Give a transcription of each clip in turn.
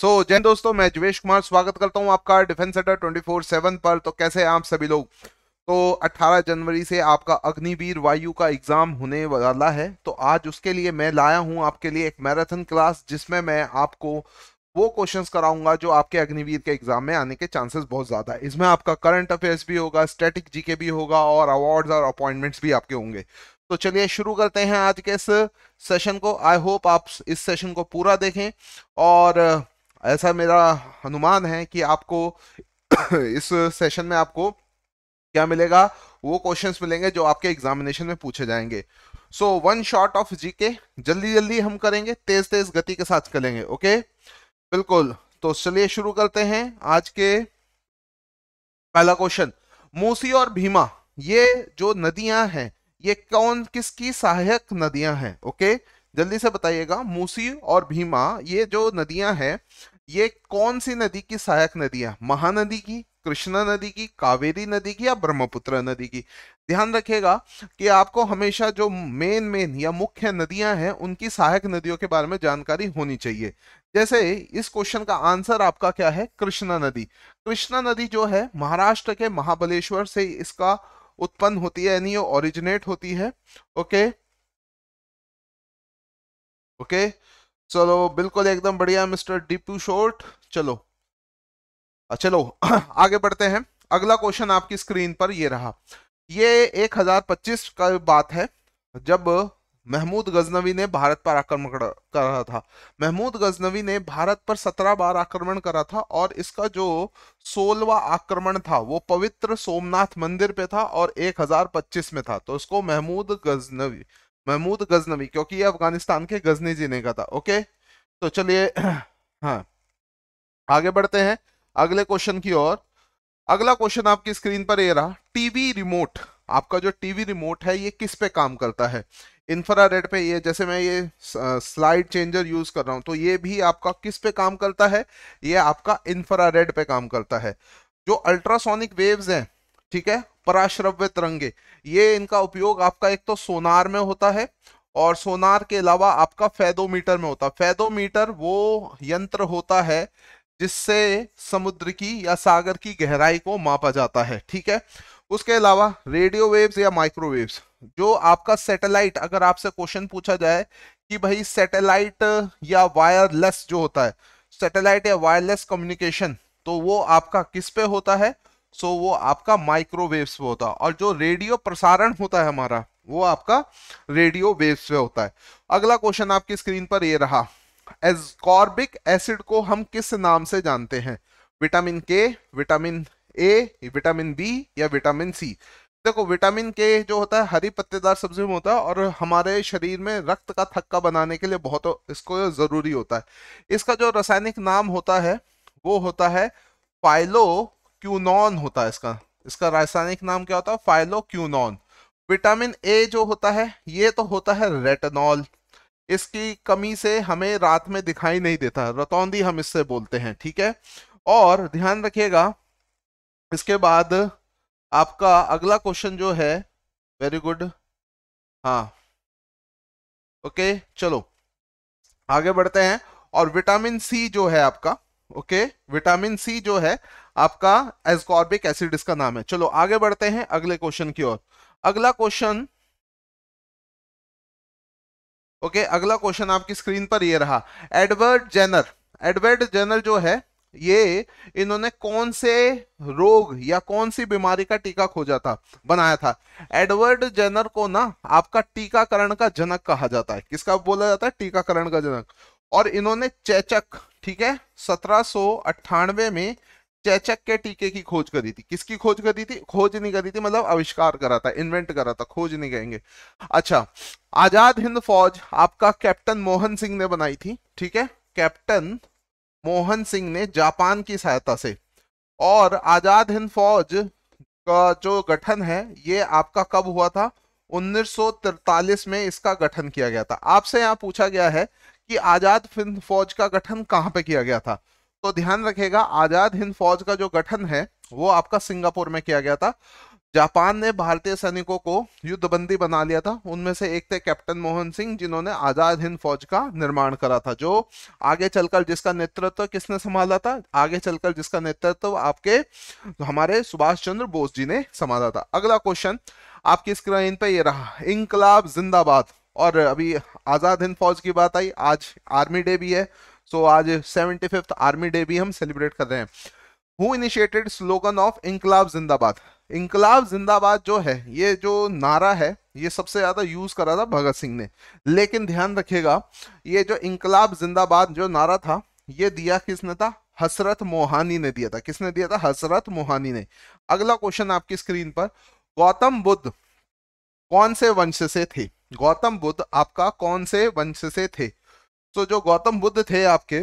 सो so, Jain दोस्तों मैं जुवेश कुमार स्वागत करता हूं आपका डिफेंस सेटर 24/7 पर तो कैसे हैं आप सभी लोग तो 18 जनवरी से आपका अग्निवीर वायु का एग्जाम होने वाला है तो आज उसके लिए मैं लाया हूं आपके लिए एक मैराथन क्लास जिसमें मैं आपको वो क्वेश्चंस कराऊंगा जो आपके अग्निवीर के एग्जाम में आने के चांसेस बहुत ज्यादा है इसमें आपका करंट अफेयर्स भी होगा स्टेटिक जीके भी होगा और अवार्ड और अपॉइंटमेंट्स भी आपके होंगे तो चलिए शुरू करते हैं आज के इस सेशन को आई होप आप इस सेशन को पूरा देखें और ऐसा मेरा अनुमान है कि आपको इस सेशन में आपको क्या मिलेगा वो क्वेश्चंस मिलेंगे जो आपके एग्जामिनेशन में पूछे जाएंगे so one shot of G K जल्दी जल्दी हम करेंगे तेज तेज गति के साथ करेंगे ओके बिल्कुल तो चलिए शुरू करते हैं आज के पहला क्वेश्चन मूसी और भीमा ये जो नदियां हैं ये कौन किसकी सहायक नदियां हैं ओके जल्दी से बताइएगा मूसी और भीमा ये जो नदियां हैं ये कौन सी नदी की सहायक नदियां महानदी की कृष्णा नदी की कावेरी नदी की या ब्रह्मपुत्र नदी की ध्यान रखिएगा कि आपको हमेशा जो मेन मेन या मुख्य नदियां हैं उनकी सहायक नदियों के बारे में जानकारी होनी चाहिए जैसे इस क्वेश्चन का आंसर आपका क्या है कृष्णा नदी कृष्णा नदी जो है महाराष्ट्र के महाबलेश्वर से इसका उत्पन्न होती है यानी ओरिजिनेट होती है ओके ओके चलो बिल्कुल एकदम बढ़िया मिस्टर डीपू शोर्ट चलो चलो आगे बढ़ते हैं अगला क्वेश्चन आपकी स्क्रीन पर ये रहा ये 1025 का बात है जब महमूद गजनवी ने भारत पर आक्रमण करा था महमूद गजनवी ने भारत पर सत्रह बार आक्रमण करा था और इसका जो सोलवा आक्रमण था वो पवित्र सोमनाथ मंदिर पे था और 1025 में था तो इसको महमूद गजनवी महमूद गजनवी क्योंकि ये अफगानिस्तान के गजनी जीने का था ओके तो चलिए हाँ आगे बढ़ते हैं अगले क्वेश्चन की ओर अगला क्वेश्चन आपकी स्क्रीन पर ये रहा टीवी रिमोट आपका जो टीवी रिमोट है ये किस पे काम करता है इंफ्रा रेड पे ये जैसे मैं ये स्लाइड चेंजर यूज कर रहा हूं तो ये भी आपका किस पे काम करता है ये आपका इंफ्रा रेड पे काम करता है जो अल्ट्रासोनिक वेव्स हैं ठीक है पराश्रव्य तिरंगे ये इनका उपयोग आपका एक तो सोनार में होता है और सोनार के अलावा आपका फैदोमीटर में होता है फैदोमीटर वो यंत्र होता है जिससे समुद्र की या सागर की गहराई को मापा जाता है ठीक है उसके अलावा रेडियो वेव्स या माइक्रोवेव्स जो आपका सैटेलाइट अगर आपसे क्वेश्चन पूछा जाए कि भाई सैटेलाइट या वायरलेस जो होता है सैटेलाइट या वायरलेस कम्युनिकेशन तो वो आपका किस पे होता है सो वो आपका माइक्रोवेव्स पे होता है और जो रेडियो प्रसारण होता है हमारा वो आपका रेडियो वेव्स पे होता है अगला क्वेश्चन आपकी स्क्रीन पर ये रहा एस्कॉर्बिक एसिड को हम किस नाम से जानते हैं vitamin K vitamin A vitamin B या विटामिन सी देखो विटामिन के जो होता है हरी पत्तेदार सब्जी में होता है और हमारे शरीर में रक्त का थक्का बनाने के लिए बहुत इसको ज़रूरी होता है इसका जो रासायनिक नाम होता है वो होता है फाइलो क्यूनॉन होता है इसका इसका रासायनिक नाम क्या होता है फाइलो क्यूनॉन विटामिन ए जो होता है ये तो होता है रेटनॉल इसकी कमी से हमें रात में दिखाई नहीं देता रतौंदी हम इससे बोलते हैं ठीक है और ध्यान रखिएगा इसके बाद आपका अगला क्वेश्चन जो है वेरी गुड हाँ ओके चलो आगे बढ़ते हैं और विटामिन सी जो है आपका ओके विटामिन सी जो है आपका एस्कॉर्बिक एसिड इसका नाम है चलो आगे बढ़ते हैं अगले क्वेश्चन की ओर अगला क्वेश्चन ओके okay, अगला क्वेश्चन आपकी स्क्रीन पर ये रहा एडवर्ड जेनर एडवर्ड जेनर जो है ये इन्होंने कौन से रोग या कौन सी बीमारी का टीका खोजा था बनाया था एडवर्ड जेनर को ना आपका टीकाकरण का जनक कहा जाता है किसका बोला जाता है टीकाकरण का जनक और इन्होंने चेचक ठीक है सत्रह में चेचक के टीके की खोज करी थी किसकी खोज करी थी खोज नहीं करी थी मतलब आविष्कार करा था इन्वेंट करा था खोज नहीं कहेंगे अच्छा आजाद हिंद फौज आपका कैप्टन मोहन सिंह ने बनाई थी ठीक है कैप्टन मोहन सिंह ने जापान की सहायता से और आजाद हिंद फौज का जो गठन है ये आपका कब हुआ था 1943 में इसका गठन किया गया था आपसे यहाँ पूछा गया है कि आजाद हिंद फौज का गठन कहाँ पे किया गया था तो ध्यान रखेगा आजाद हिंद फौज का जो गठन है वो आपका सिंगापुर में किया गया था जापान ने भारतीय सैनिकों को युद्धबंदी बना लिया था उनमें से एक थे कैप्टन मोहन सिंह जिन्होंने आजाद हिंद फौज का निर्माण करा था जो आगे चलकर जिसका नेतृत्व किसने संभाला था आगे चलकर जिसका नेतृत्व आपके हमारे सुभाष चंद्र बोस जी ने संभाला था अगला क्वेश्चन आपकी स्क्रीन पे यह रहा इंकलाब जिंदाबाद और अभी आजाद हिंद फौज की बात आई आज आर्मी डे भी है सो आज सेवेंटी फिफ्थ आर्मी डे भी हम सेलिब्रेट कर रहे हैं हु इनिशिएटेड स्लोगन ऑफ इंकलाब जिंदाबाद इंकलाब जिंदाबाद जो है ये जो नारा है ये सबसे ज़्यादा यूज़ करा था भगत सिंह ने लेकिन ध्यान रखिएगा ये जो इंकलाब जिंदाबाद जो नारा था ये दिया किसने था हसरत मोहानी ने दिया था किसने दिया था हसरत मोहानी ने अगला क्वेश्चन आपकी स्क्रीन पर गौतम बुद्ध कौन से वंश से थे गौतम बुद्ध आपका कौन से वंश से थे तो जो गौतम बुद्ध थे आपके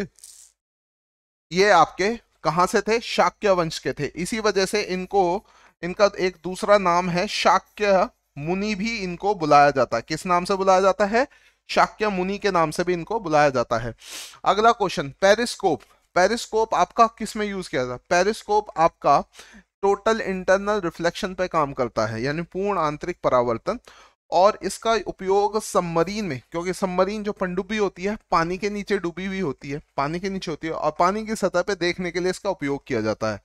ये आपके कहाँ से थे शाक्य वंश के थे इसी वजह से इनको इनका एक दूसरा नाम है शाक्य मुनि भी इनको बुलाया जाता है किस नाम से बुलाया जाता है शाक्य मुनि के नाम से भी इनको बुलाया जाता है अगला क्वेश्चन पेरिस्कोप पेरिस्कोप आपका किस में यूज किया जाता है पेरिस्कोप आपका टोटल इंटरनल रिफ्लेक्शन पे काम करता है यानी पूर्ण आंतरिक परावर्तन और इसका उपयोग सबमरीन में क्योंकि सबमरीन जो पनडुब्बी होती है पानी के नीचे डूबी हुई होती है पानी के नीचे होती है और पानी की सतह पे देखने के लिए इसका उपयोग किया जाता है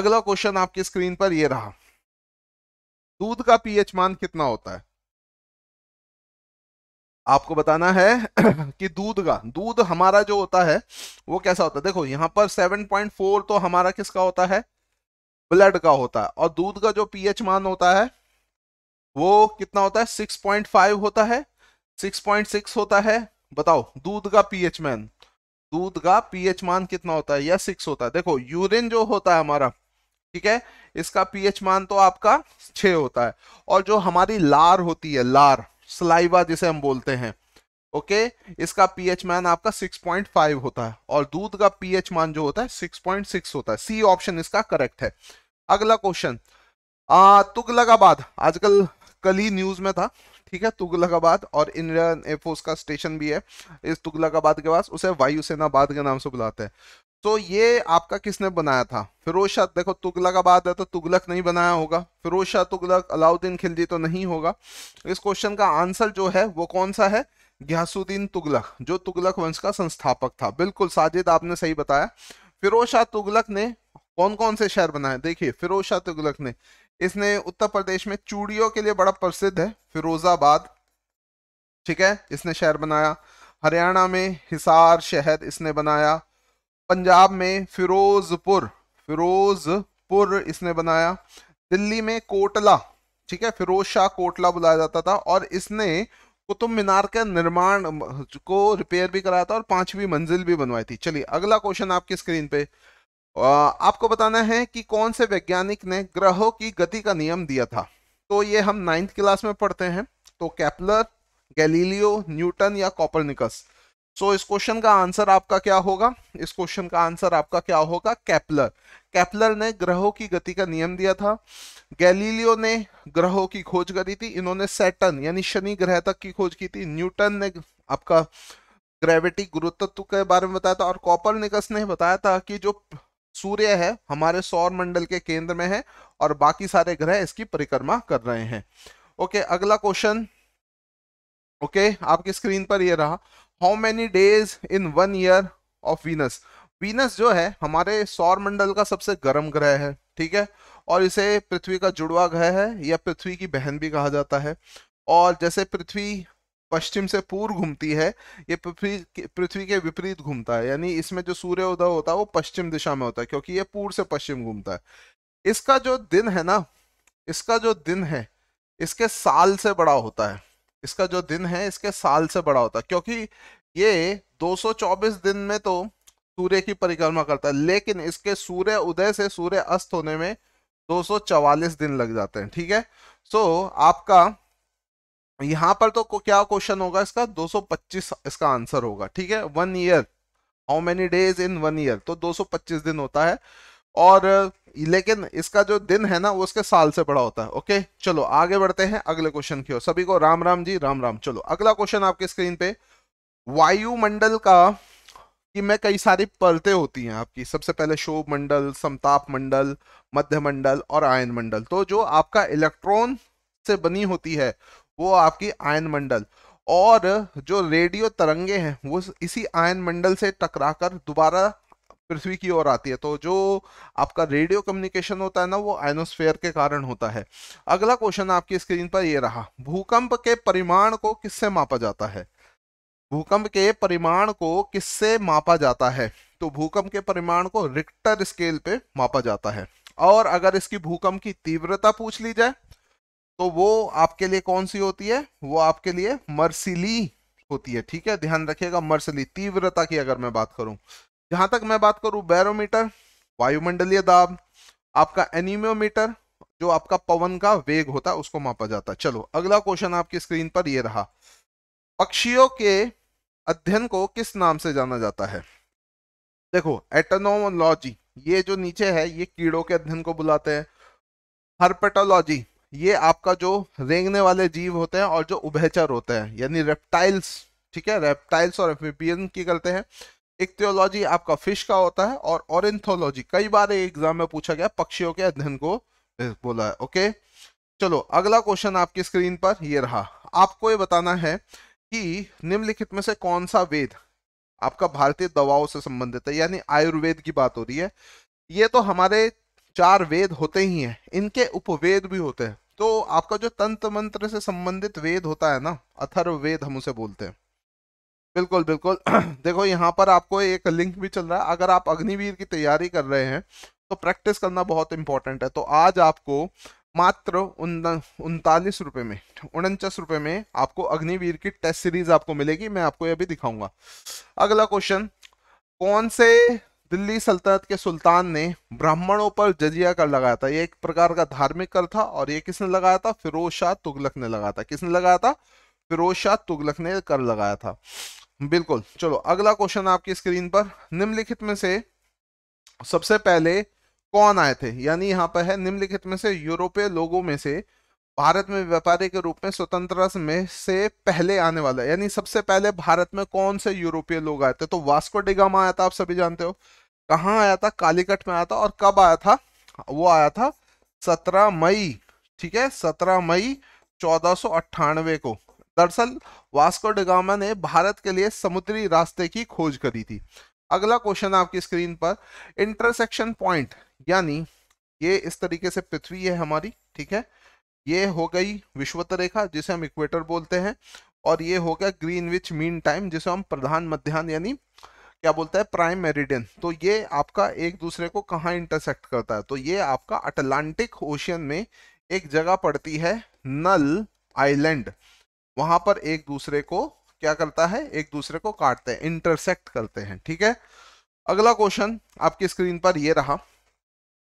अगला क्वेश्चन आपकी स्क्रीन पर यह रहा दूध का पीएच मान कितना होता है आपको बताना है कि दूध का दूध हमारा जो होता है वो कैसा होता है देखो यहाँ पर 7.4 तो हमारा किसका होता है ब्लड का होता है और दूध का जो पीएच मान होता है वो कितना होता है सिक्स पॉइंट फाइव होता है सिक्स पॉइंट सिक्स होता है बताओ दूध का पीएच मैन दूध का पीएच मान कितना होता है या सिक्स होता है देखो यूरिन जो होता है हमारा ठीक है इसका पीएच मान तो आपका छ होता है और जो हमारी लार होती है लार सलाइवा जिसे हम बोलते हैं ओके इसका पीएच मान आपका 6.5 होता है और दूध का पीएच मान जो होता है 6.6 होता है सी ऑप्शन इसका करेक्ट है अगला क्वेश्चन तुगलकाबाद आजकल कल ही न्यूज में था ठीक है तुगलकाबाद और इंडियन एयरफोर्स का स्टेशन भी है इस तुगलकाबाद के पास उसे वायुसेना बाद के नाम से बुलाते हैं तो ये आपका किसने बनाया था फिरोज शाह देखो तुगलकाबाद है तो तुगलक नहीं बनाया होगा फिरोज शाह तुगलक अलाउद्दीन खिलजी तो नहीं होगा इस क्वेश्चन का आंसर जो है वो कौन सा है ग्यासुद्दीन तुगलक जो तुगलक वंश का संस्थापक था बिल्कुल साजिद आपने सही बताया फिरोज शाह तुगलक ने कौन कौन से शहर बनाए देखिए फिरोज शाह तुगलक ने इसने उत्तर प्रदेश में चूड़ियों के लिए बड़ा प्रसिद्ध है फिरोजाबाद ठीक है इसने शहर बनाया हरियाणा में हिसार शहर इसने बनाया पंजाब में फिरोजपुर फिरोजपुर इसने बनाया दिल्ली में कोटला ठीक है फिरोज शाह कोटला बुलाया जाता था और इसने कुतुब मीनार का निर्माण को रिपेयर भी कराया था और पांचवी मंजिल भी बनवाई थी चलिए अगला क्वेश्चन आपकी स्क्रीन पे आपको बताना है कि कौन से वैज्ञानिक ने ग्रहों की गति का नियम दिया था तो ये हम नाइन्थ क्लास में पढ़ते हैं तो कैपलर गैलीलियो न्यूटन या कॉपरनिकस सो so, इस क्वेश्चन का आंसर आपका क्या होगा इस क्वेश्चन का आंसर आपका क्या होगा कैपलर कैपलर ने ग्रहों की गति का नियम दिया था गैलीलियो ने ग्रहों की खोज करी थी इन्होंने सैटन यानी शनि ग्रह तक की खोज की थी न्यूटन ने आपका ग्रेविटी गुरुत्व के बारे में बताया था और कॉपर निकस ने बताया था कि जो सूर्य है हमारे सौर मंडल के केंद्र में है और बाकी सारे ग्रह इसकी परिक्रमा कर रहे हैं ओके okay, अगला क्वेश्चन ओके okay, आपकी स्क्रीन पर ये रहा how many days in one year of Venus Venus जो है हमारे सौर मंडल का सबसे गर्म ग्रह है ठीक है और इसे पृथ्वी का जुड़वा ग्रह है या पृथ्वी की बहन भी कहा जाता है और जैसे पृथ्वी पश्चिम से पूर्व घूमती है ये पृथ्वी पृथ्वी के विपरीत घूमता है यानी इसमें जो सूर्य उदय होता है वो पश्चिम दिशा में होता है क्योंकि ये पूर्व से पश्चिम घूमता है इसका जो दिन है ना इसका जो दिन है इसके साल से बड़ा होता है इसका जो दिन है इसके साल से बड़ा होता है क्योंकि ये 224 दिन में तो सूर्य की परिक्रमा करता है लेकिन इसके सूर्य उदय से सूर्य अस्त होने में 244 दिन लग जाते हैं ठीक है सो so, आपका यहां पर तो क्या क्वेश्चन होगा इसका 225 इसका आंसर होगा ठीक है one year how many days in one year तो 225 दिन होता है और लेकिन इसका जो दिन है ना वो उसके साल से बड़ा होता है ओके चलो आगे बढ़ते हैं अगले क्वेश्चन की ओर सभी को राम राम जी राम राम चलो अगला क्वेश्चन आपके स्क्रीन पे वायुमंडल का कि में कई सारी परतें होती हैं आपकी सबसे पहले शोभ मंडल समताप मंडल मध्य मंडल और आयन मंडल तो जो आपका इलेक्ट्रॉन से बनी होती है वो आपकी आयन मंडल और जो रेडियो तरंगे हैं वो इसी आयन मंडल से टकराकर दोबारा पृथ्वी की ओर आती है तो जो आपका रेडियो कम्युनिकेशन होता है ना वो आयनोस्फेयर के कारण होता है अगला क्वेश्चन आपकी स्क्रीन पर ये रहा भूकंप के परिमाण को किससे मापा जाता है भूकंप के परिमाण को किससे मापा जाता है तो भूकंप के परिमाण को रिक्टर स्केल पे मापा जाता है और अगर इसकी भूकंप की तीव्रता पूछ ली जाए तो वो आपके लिए कौन सी होती है वो आपके लिए मर्सिली होती है ठीक है ध्यान रखिएगा मर्सिली तीव्रता की अगर मैं बात करूं जहां तक मैं बात करूं बैरोमीटर वायुमंडलीय दाब आपका एनिमियोमीटर जो आपका पवन का वेग होता है उसको मापा जाता है चलो अगला क्वेश्चन आपकी स्क्रीन पर यह रहा पक्षियों के अध्ययन को किस नाम से जाना जाता है देखो एटनोमोलॉजी ये जो नीचे है ये कीड़ों के अध्ययन को बुलाते हैं हर्पेटोलॉजी ये आपका जो रेंगने वाले जीव होते हैं और जो उभयचर होते हैं यानी रेप्टाइल्स ठीक है रेप्टाइल्स और एफिपियन की करते हैं इक्टियोलॉजी आपका फिश का होता है और ऑरेंथोलॉजी कई बार एग्जाम में पूछा गया पक्षियों के अध्ययन को बोला है ओके चलो अगला क्वेश्चन आपकी स्क्रीन पर ये रहा आपको ये बताना है कि निम्नलिखित में से कौन सा वेद आपका भारतीय दवाओं से संबंधित है यानी आयुर्वेद की बात हो रही है ये तो हमारे चार वेद होते ही हैं इनके उपवेद भी होते हैं तो आपका जो तंत्र मंत्र से संबंधित वेद होता है ना अथर्व वेद हम उसे बोलते हैं बिल्कुल बिल्कुल देखो यहाँ पर आपको एक लिंक भी चल रहा है अगर आप अग्निवीर की तैयारी कर रहे हैं तो प्रैक्टिस करना बहुत इंपॉर्टेंट है तो आज आपको मात्र उनतालीस रुपये में उनचास रुपये में आपको अग्निवीर की टेस्ट सीरीज आपको मिलेगी मैं आपको यह भी दिखाऊंगा अगला क्वेश्चन कौन से दिल्ली सल्तनत के सुल्तान ने ब्राह्मणों पर जजिया कर लगाया था ये एक प्रकार का धार्मिक कर था और ये किसने लगाया था फिरोज शाह तुगलक ने लगाया था किसने लगाया था फिरोज शाह तुगलक ने कर लगाया था बिल्कुल चलो अगला क्वेश्चन आपकी स्क्रीन पर निम्नलिखित में से सबसे पहले कौन आए थे यानी यहाँ पर है निम्नलिखित में से यूरोपीय लोगों में से भारत में व्यापारी के रूप में स्वतंत्रता में से पहले आने वाला है यानी सबसे पहले भारत में कौन से यूरोपीय लोग आए थे तो वास्को डिगाम आया था आप सभी जानते हो कहाँ आया था कालीकट में आया था और कब आया था वो आया था सत्रह मई ठीक है सत्रह मई चौदह को दरअसल वास्को डिगामा ने भारत के लिए समुद्री रास्ते की खोज करी थी अगला क्वेश्चन आपकी स्क्रीन पर इंटरसेक्शन पॉइंट यानी ये इस तरीके से पृथ्वी है हमारी ठीक है ये हो गई विश्वत रेखा जिसे हम इक्वेटर बोलते हैं और ये हो गया ग्रीन विच मीन टाइम जिसे हम प्रधान मध्यान्ह यानी क्या बोलता है प्राइम मेरिडियन तो ये आपका एक दूसरे को कहाँ इंटरसेक्ट करता है तो ये आपका अटलांटिक ओशियन में एक जगह पड़ती है नल आइलैंड वहां पर एक दूसरे को क्या करता है एक दूसरे को काटते हैं इंटरसेक्ट करते हैं ठीक है अगला क्वेश्चन आपकी स्क्रीन पर यह रहा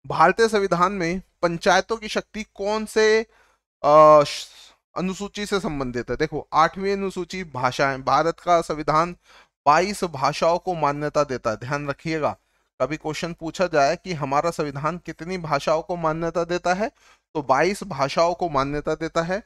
भारतीय संविधान में पंचायतों की शक्ति कौन से अनुसूची से संबंधित है देखो आठवीं अनुसूची भाषाएं भारत का संविधान 22 भाषाओं को मान्यता देता है ध्यान रखिएगा कभी क्वेश्चन पूछा जाए कि हमारा संविधान कितनी भाषाओं को मान्यता देता है तो 22 भाषाओं को मान्यता देता है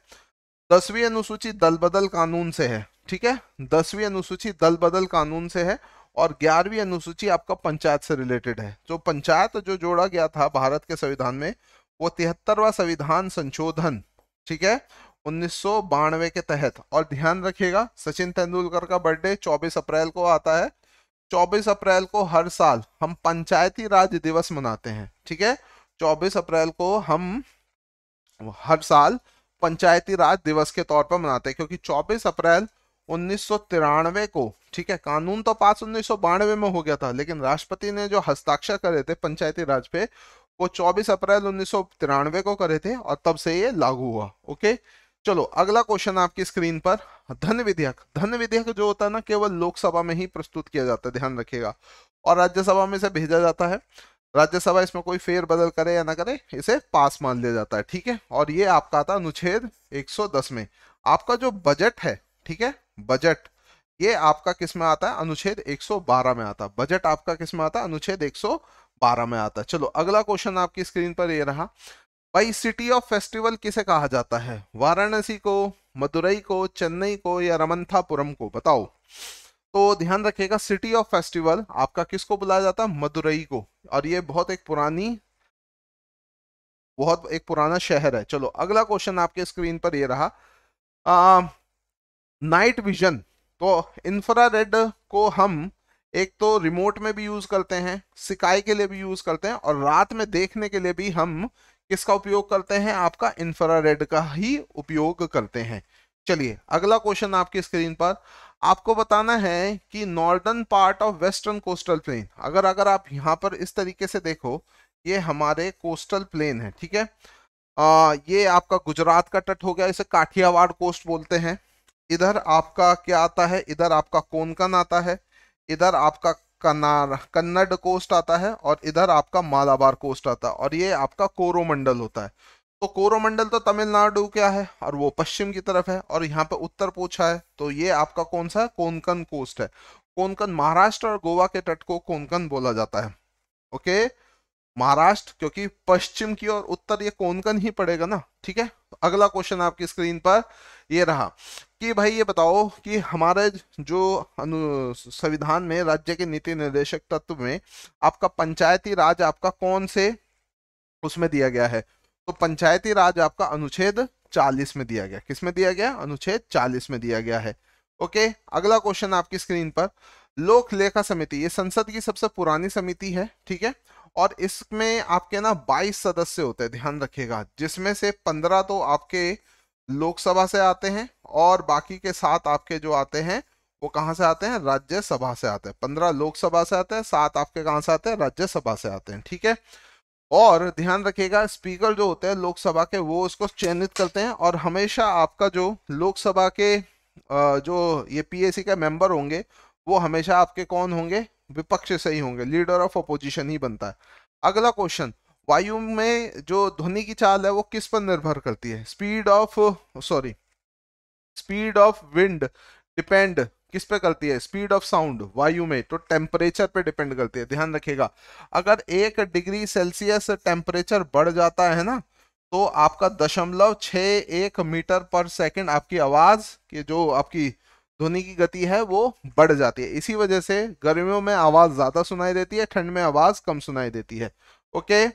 दसवीं अनुसूची दल बदल कानून से है ठीक है दसवीं अनुसूची दल बदल कानून से है और ग्यारहवीं अनुसूची आपका पंचायत से रिलेटेड है जो पंचायत जो जोड़ा गया था भारत के संविधान में वो तिहत्तरवा संविधान संशोधन ठीक है उन्नीस के तहत और ध्यान रखिएगा सचिन तेंदुलकर का बर्थडे 24 अप्रैल को आता है 24 अप्रैल को हर साल हम पंचायती राज दिवस मनाते हैं ठीक है 24 अप्रैल को हम हर साल पंचायती राज दिवस के तौर पर मनाते हैं क्योंकि 24 अप्रैल उन्नीस को ठीक है कानून तो पास उन्नीस में हो गया था लेकिन राष्ट्रपति ने जो हस्ताक्षर करे थे पंचायती राज पे वो 24 अप्रैल उन्नीस को करे थे और तब से ये लागू हुआ ओके चलो अगला क्वेश्चन आपकी स्क्रीन पर धन विधेयक धन विधेयक जो होता है ना केवल लोकसभा में ही प्रस्तुत किया जाता है ध्यान रखिएगा और राज्यसभा में इसे भेजा जाता है राज्यसभा इसमें कोई फेर बदल करे या ना करे इसे पास मान लिया जाता है ठीक है और ये आपका आता अनुच्छेद 110 में आपका जो बजट है ठीक है बजट ये आपका किस में आता है अनुच्छेद 112 में आता है बजट आपका किस में आता है अनुच्छेद पारा में आता है चलो अगला क्वेश्चन आपकी स्क्रीन पर ये रहा भाई सिटी ऑफ फेस्टिवल किसे कहा जाता है वाराणसी को मदुरई को चेन्नई को या रमंथापुरम को बताओ तो ध्यान रखिएगा सिटी ऑफ फेस्टिवल आपका किसको बुलाया जाता है मदुरई को और ये बहुत एक पुरानी बहुत एक पुराना शहर है चलो अगला क्वेश्चन आपके स्क्रीन पर ये रहा आ, नाइट विजन तो इंफ्रा को हम एक तो रिमोट में भी यूज करते हैं सिकाई के लिए भी यूज करते हैं और रात में देखने के लिए भी हम किसका उपयोग करते हैं आपका रेड का ही उपयोग करते हैं चलिए अगला क्वेश्चन आपकी स्क्रीन पर आपको बताना है कि northern part of western coastal plain अगर अगर आप यहाँ पर इस तरीके से देखो ये हमारे कोस्टल प्लेन है ठीक है आ, ये आपका गुजरात का तट हो गया इसे काठियावाड़ कोस्ट बोलते हैं इधर आपका क्या आता है इधर आपका कोनकन आता है इधर आपका कन्नार कन्नड़ कोस्ट आता है और इधर आपका मालाबार कोस्ट आता है और ये आपका कोरोमंडल होता है तो कोरोमंडल तो तमिलनाडु क्या है और वो पश्चिम की तरफ है और यहाँ पे उत्तर पूछा है तो ये आपका कौन सा है कोंकण कोस्ट है कोंकण महाराष्ट्र और गोवा के तट को कोंकण बोला जाता है ओके महाराष्ट्र क्योंकि पश्चिम की और उत्तर ये कोंकण ही पड़ेगा ना ठीक है अगला क्वेश्चन आपकी स्क्रीन पर ये रहा कि भाई ये बताओ कि हमारे जो संविधान में राज्य के नीति निर्देशक तत्व में आपका पंचायती राज आपका कौन से उसमें दिया गया है तो पंचायती राज आपका अनुच्छेद 40 में दिया गया किसमें दिया गया अनुच्छेद 40 में दिया गया है ओके अगला क्वेश्चन आपकी स्क्रीन पर लोक लेखा समिति ये संसद की सबसे पुरानी समिति है ठीक है और इसमें आपके ना 22 सदस्य होते हैं ध्यान रखिएगा जिसमें से 15 तो आपके लोकसभा से आते हैं और बाकी के सात आपके जो आते हैं वो कहाँ से आते हैं राज्यसभा से आते हैं पंद्रह लोकसभा से आते हैं सात आपके कहाँ से आते हैं राज्यसभा से आते हैं ठीक है और ध्यान रखिएगा स्पीकर जो होते हैं लोकसभा के वो उसको चयनित करते हैं और हमेशा आपका जो लोकसभा के जो ये पीएसी के मेंबर होंगे वो हमेशा आपके कौन होंगे विपक्ष से ही होंगे लीडर ऑफ अपोजिशन ही बनता है अगला क्वेश्चन वायु में जो ध्वनि की चाल है वो किस पर निर्भर करती है speed of sorry speed of wind depend किस पे करती है स्पीड ऑफ साउंड वायु में तो टेम्परेचर पे डिपेंड करती है ध्यान रखिएगा अगर एक डिग्री सेल्सियस टेम्परेचर बढ़ जाता है ना तो आपका दशमलव छ एक मीटर पर सेकंड आपकी आवाज की जो आपकी ध्वनि की गति है वो बढ़ जाती है इसी वजह से गर्मियों में आवाज ज्यादा सुनाई देती है ठंड में आवाज कम सुनाई देती है ओके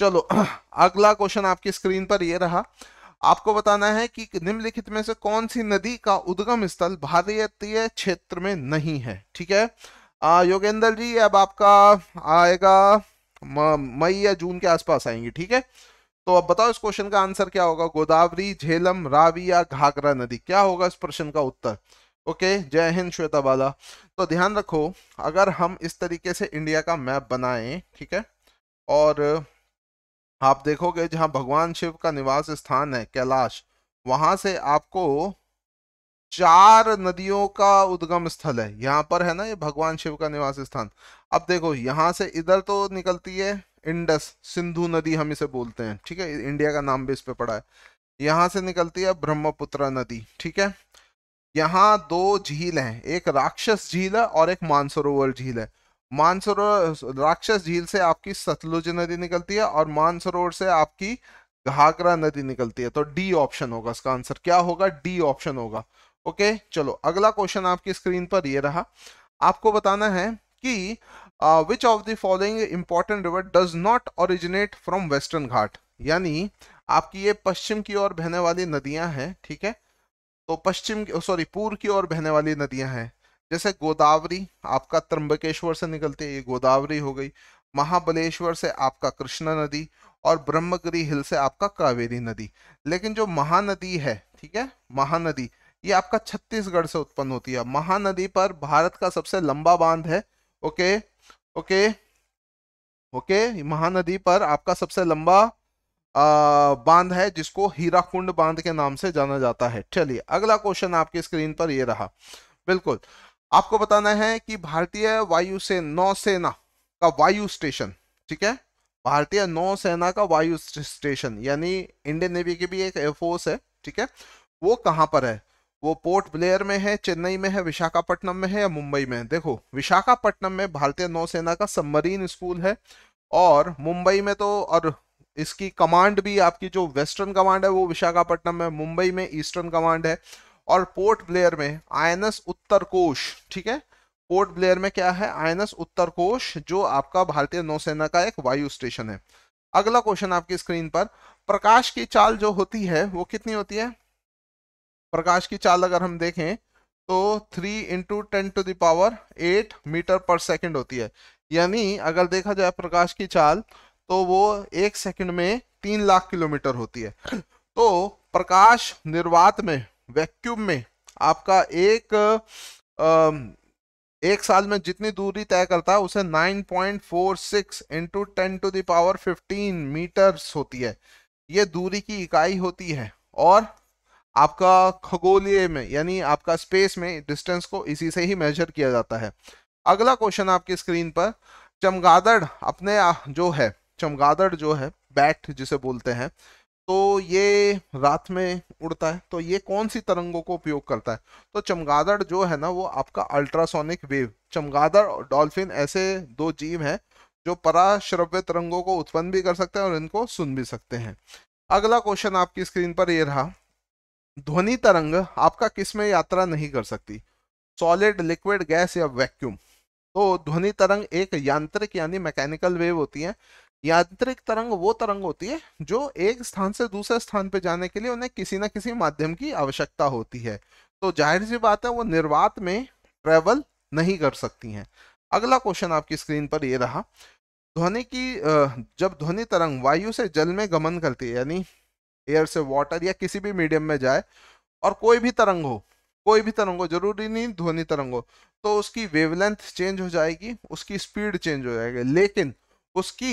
चलो अगला क्वेश्चन आपकी स्क्रीन पर ये रहा आपको बताना है कि निम्नलिखित में से कौन सी नदी का उद्गम स्थल भारतीय क्षेत्र में नहीं है ठीक है योगेंद्र जी अब आपका आएगा मई या जून के आसपास आएंगे ठीक है तो अब बताओ इस क्वेश्चन का आंसर क्या होगा गोदावरी झेलम रावी या घाघरा नदी क्या होगा इस प्रश्न का उत्तर ओके जय हिंद श्वेता बाला तो ध्यान रखो अगर हम इस तरीके से इंडिया का मैप बनाएं ठीक है और आप देखोगे जहाँ भगवान शिव का निवास स्थान है कैलाश वहां से आपको चार नदियों का उद्गम स्थल है यहाँ पर है ना ये भगवान शिव का निवास स्थान अब देखो यहाँ से इधर तो निकलती है इंडस सिंधु नदी हम इसे बोलते हैं ठीक है इंडिया का नाम भी इस पे पड़ा है यहाँ से निकलती है ब्रह्मपुत्र नदी ठीक है यहाँ दो झील हैं एक राक्षस झील है और एक मानसरोवर झील है मानसरोवर राक्षस झील से आपकी सतलुज नदी निकलती है और मानसरोवर से आपकी घाघरा नदी निकलती है तो डी ऑप्शन होगा इसका आंसर क्या होगा डी ऑप्शन होगा ओके चलो अगला क्वेश्चन आपकी स्क्रीन पर ये रहा आपको बताना है कि which of the following important river does not originate from western Ghat यानी आपकी ये पश्चिम की ओर बहने वाली नदियां हैं ठीक है तो पश्चिम सॉरी पूर्व की ओर बहने वाली नदियां हैं जैसे गोदावरी आपका त्रंबकेश्वर से निकलती है ये गोदावरी हो गई महाबलेश्वर से आपका कृष्णा नदी और ब्रह्मगिरी हिल से आपका कावेरी नदी लेकिन जो महानदी है ठीक है महानदी ये आपका छत्तीसगढ़ से उत्पन्न होती है महानदी पर भारत का सबसे लंबा बांध है ओके ओके ओके महानदी पर आपका सबसे लंबा बांध है जिसको हीराकुंड बांध के नाम से जाना जाता है चलिए अगला क्वेश्चन आपकी स्क्रीन पर ये रहा बिल्कुल आपको बताना है कि भारतीय वायुसेना नौसेना का वायु स्टेशन ठीक है भारतीय नौसेना का वायु स्टेशन यानी इंडियन नेवी की भी एक एयरफोर्स है ठीक है वो कहाँ पर है वो पोर्ट ब्लेयर में है चेन्नई में है विशाखापट्टनम में है या मुंबई में है देखो विशाखापट्टनम में भारतीय नौसेना का सबमरीन स्कूल है और मुंबई में तो और इसकी कमांड भी आपकी जो वेस्टर्न कमांड है वो विशाखापट्टनम में मुंबई में ईस्टर्न कमांड है और पोर्ट ब्लेयर में आयनस उत्तर कोश ठीक है पोर्ट ब्लेयर में क्या है आयनस उत्तर कोश जो आपका भारतीय नौसेना का एक वायु स्टेशन है अगला क्वेश्चन आपकी स्क्रीन पर प्रकाश की चाल जो होती है वो कितनी होती है प्रकाश की चाल अगर हम देखें तो three into ten to the power eight meter per second होती है यानी अगर देखा जाए प्रकाश की चाल तो वो एक सेकंड में तीन लाख किलोमीटर होती है तो प्रकाश निर्वात में वैक्यूम में आपका एक आ, एक साल में जितनी दूरी तय करता है उसे 9.46 point four six into ten to the power fifteen meters होती है ये दूरी की इकाई होती है और आपका खगोलीय में यानी आपका स्पेस में डिस्टेंस को इसी से ही मेजर किया जाता है अगला क्वेश्चन आपकी स्क्रीन पर चमगादड़ अपने जो है चमगादड़ जो है बैट जिसे बोलते हैं तो ये रात में उड़ता है तो ये कौन सी तरंगों को उपयोग करता है तो चमगादड़ जो है ना वो आपका अल्ट्रासोनिक वेव चमगादड़ और डॉल्फिन ऐसे दो जीव हैं जो पराश्रव्य तरंगों को उत्पन्न भी कर सकते हैं और इनको सुन भी सकते हैं अगला क्वेश्चन आपकी स्क्रीन पर ये रहा ध्वनि तरंग आपका किस में यात्रा नहीं कर सकती सॉलिड लिक्विड गैस या वैक्यूम तो ध्वनि तरंग एक यांत्रिक यानी मैकेनिकल वेव होती है यांत्रिक तरंग वो तरंग होती है जो एक स्थान से दूसरे स्थान पे जाने के लिए उन्हें किसी ना किसी माध्यम की आवश्यकता होती है तो जाहिर सी बात है वो निर्वात में ट्रेवल नहीं कर सकती हैं अगला क्वेश्चन आपकी स्क्रीन पर ये रहा ध्वनि की जब ध्वनि तरंग वायु से जल में गमन करती है यानी एयर से वाटर या किसी भी मीडियम में जाए और कोई भी तरंग हो कोई भी तरंग हो जरूरी नहीं ध्वनि तरंग हो तो उसकी वेवलेंथ चेंज हो जाएगी उसकी स्पीड चेंज हो जाएगी लेकिन उसकी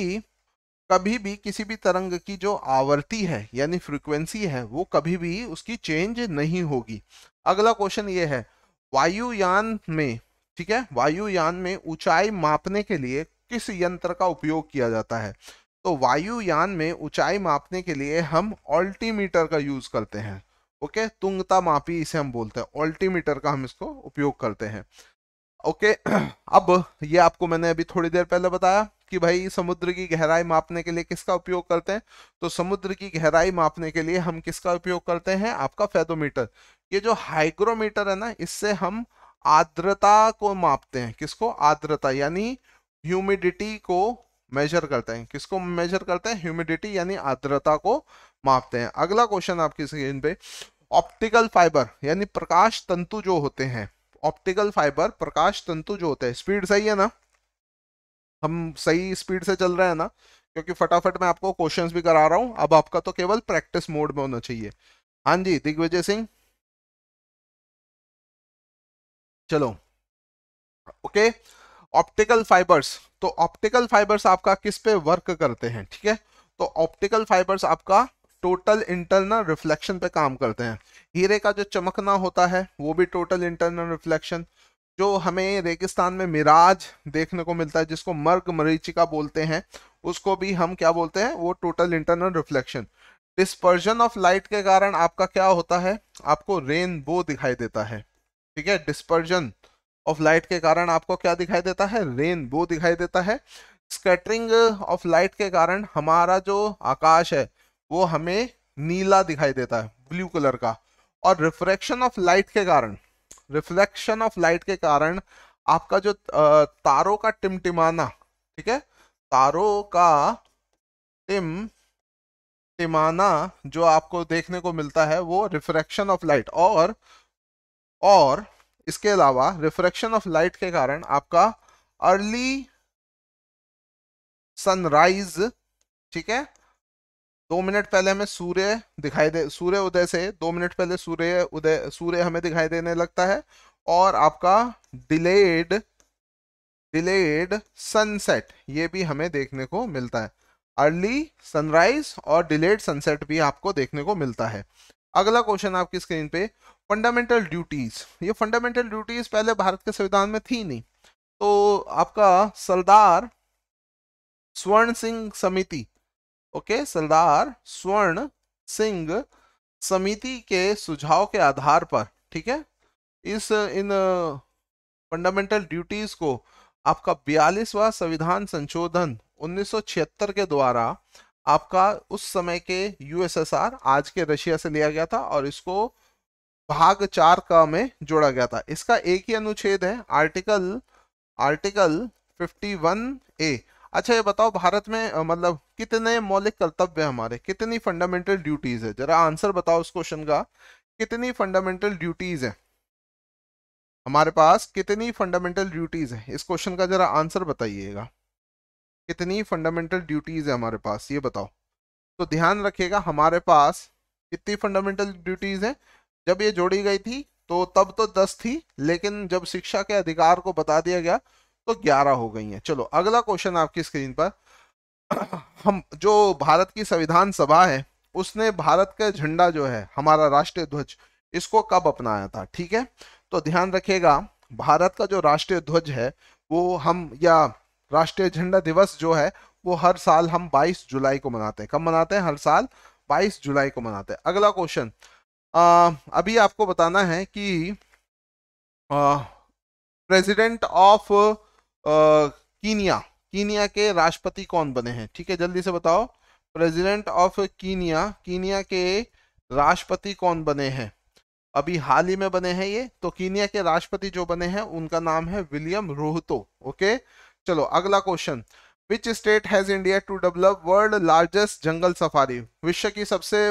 कभी भी किसी भी तरंग की जो आवृत्ति है यानी फ्रीक्वेंसी है वो कभी भी उसकी चेंज नहीं होगी अगला क्वेश्चन ये है वायुयान में ठीक है वायुयान में ऊंचाई मापने के लिए किस यंत्र का उपयोग किया जाता है तो वायुयान में ऊंचाई मापने के लिए हम ऑल्टीमीटर का यूज करते हैं ओके तुंगता मापी इसे हम बोलते हैं ऑल्टीमीटर का हम इसको उपयोग करते हैं ओके अब ये आपको मैंने अभी थोड़ी देर पहले बताया कि भाई समुद्र की गहराई मापने के लिए किसका उपयोग करते हैं तो समुद्र की गहराई मापने के लिए हम किसका उपयोग करते हैं आपका फेदोमीटर ये जो हाइग्रोमीटर है ना इससे हम आर्द्रता को मापते हैं किसको आर्द्रता यानी ह्यूमिडिटी को मेजर करते हैं किसको मेजर करते हैं ह्यूमिडिटी यानी आर्द्रता को मापते हैं अगला क्वेश्चन आपकी स्क्रीन पे ऑप्टिकल फाइबर यानी प्रकाश तंतु जो होते हैं ऑप्टिकल फाइबर प्रकाश तंतु जो होते हैं स्पीड सही है ना हम सही स्पीड से चल रहे हैं ना क्योंकि फटाफट मैं आपको क्वेश्चन भी करा रहा हूँ अब आपका तो केवल प्रैक्टिस मोड में होना चाहिए हाँ जी दिग्विजय सिंह चलो ओके ऑप्टिकल फाइबर्स तो ऑप्टिकल फाइबर्स आपका किस पे वर्क करते हैं ठीक है तो ऑप्टिकल फाइबर्स आपका टोटल इंटरनल रिफ्लेक्शन पे काम करते हैं हीरे का जो चमकना होता है वो भी टोटल इंटरनल रिफ्लेक्शन जो हमें रेगिस्तान में मिराज देखने को मिलता है जिसको मर्ग मरीचिका बोलते हैं उसको भी हम क्या बोलते हैं वो total internal reflection dispersion of light के कारण आपका क्या होता है आपको रेनबो दिखाई देता है ठीक है डिस्पर्जन ऑफ लाइट के कारण आपको क्या दिखाई देता है रेनबो दिखाई देता है स्कैटरिंग ऑफ लाइट के कारण हमारा जो आकाश है वो हमें नीला दिखाई देता है ब्लू कलर का और रिफ्रैक्शन ऑफ लाइट के कारण रिफ्लेक्शन ऑफ लाइट के कारण आपका जो तारों का टिमटिमाना ठीक है तारों का टिम टिमाना जो आपको देखने को मिलता है वो रिफ्रैक्शन ऑफ लाइट और और इसके अलावा रिफ्रैक्शन ऑफ लाइट के कारण आपका अर्ली सनराइज ठीक है दो मिनट पहले हमें सूर्य दिखाई दे सूर्य उदय से दो मिनट पहले सूर्य उदय सूर्य हमें दिखाई देने लगता है और आपका डिलेड डिलेड सनसेट ये भी हमें देखने को मिलता है अर्ली सनराइज और डिलेड सनसेट भी आपको देखने को मिलता है अगला क्वेश्चन आपकी स्क्रीन पे फंडामेंटल ड्यूटीज ये फंडामेंटल ड्यूटीज पहले भारत के संविधान में थी नहीं तो आपका सरदार स्वर्ण सिंह समिति ओके सरदार स्वर्ण सिंह समिति के सुझाव के आधार पर ठीक है इस इन फंडामेंटल ड्यूटीज को आपका बयालीसवा संविधान संशोधन 1976 के द्वारा आपका उस समय के यूएसएसआर आज के रशिया से लिया गया था और इसको भाग चार का में जोड़ा गया था इसका एक ही अनुच्छेद है आर्टिकल आर्टिकल 51 ए अच्छा ये बताओ भारत में मतलब कितने मौलिक कर्तव्य है हमारे कितनी फंडामेंटल ड्यूटीज है जरा आंसर बताओ उस क्वेश्चन का कितनी फंडामेंटल ड्यूटीज है हमारे पास कितनी फंडामेंटल ड्यूटीज है इस क्वेश्चन का जरा आंसर बताइएगा कितनी फंडामेंटल ड्यूटीज है हमारे पास ये बताओ तो ध्यान रखिएगा हमारे पास कितनी फंडामेंटल ड्यूटीज है जब ये जोड़ी गई थी तो तब तो दस थी लेकिन जब शिक्षा के अधिकार को बता दिया गया तो ग्यारह हो गई है चलो अगला क्वेश्चन आपकी स्क्रीन पर हम जो भारत की संविधान सभा है उसने भारत का झंडा जो है हमारा राष्ट्रीय ध्वज इसको कब अपनाया था ठीक है तो ध्यान रखेगा भारत का जो राष्ट्रीय ध्वज है वो हम या राष्ट्रीय झंडा दिवस जो है वो हर साल हम 22 जुलाई को मनाते हैं कब मनाते हैं हर साल 22 जुलाई को मनाते हैं अगला क्वेश्चन अभी आपको बताना है कि प्रेसिडेंट ऑफ कीनिया कीनिया के राष्ट्रपति कौन बने हैं ठीक है जल्दी से बताओ प्रेसिडेंट ऑफ कीनिया कीनिया के राष्ट्रपति कौन बने हैं अभी हाल ही में बने हैं ये तो कीनिया के राष्ट्रपति जो बने हैं उनका नाम है विलियम रोहतो ओके चलो अगला question which state has India to develop world largest jungle safari विश्व की सबसे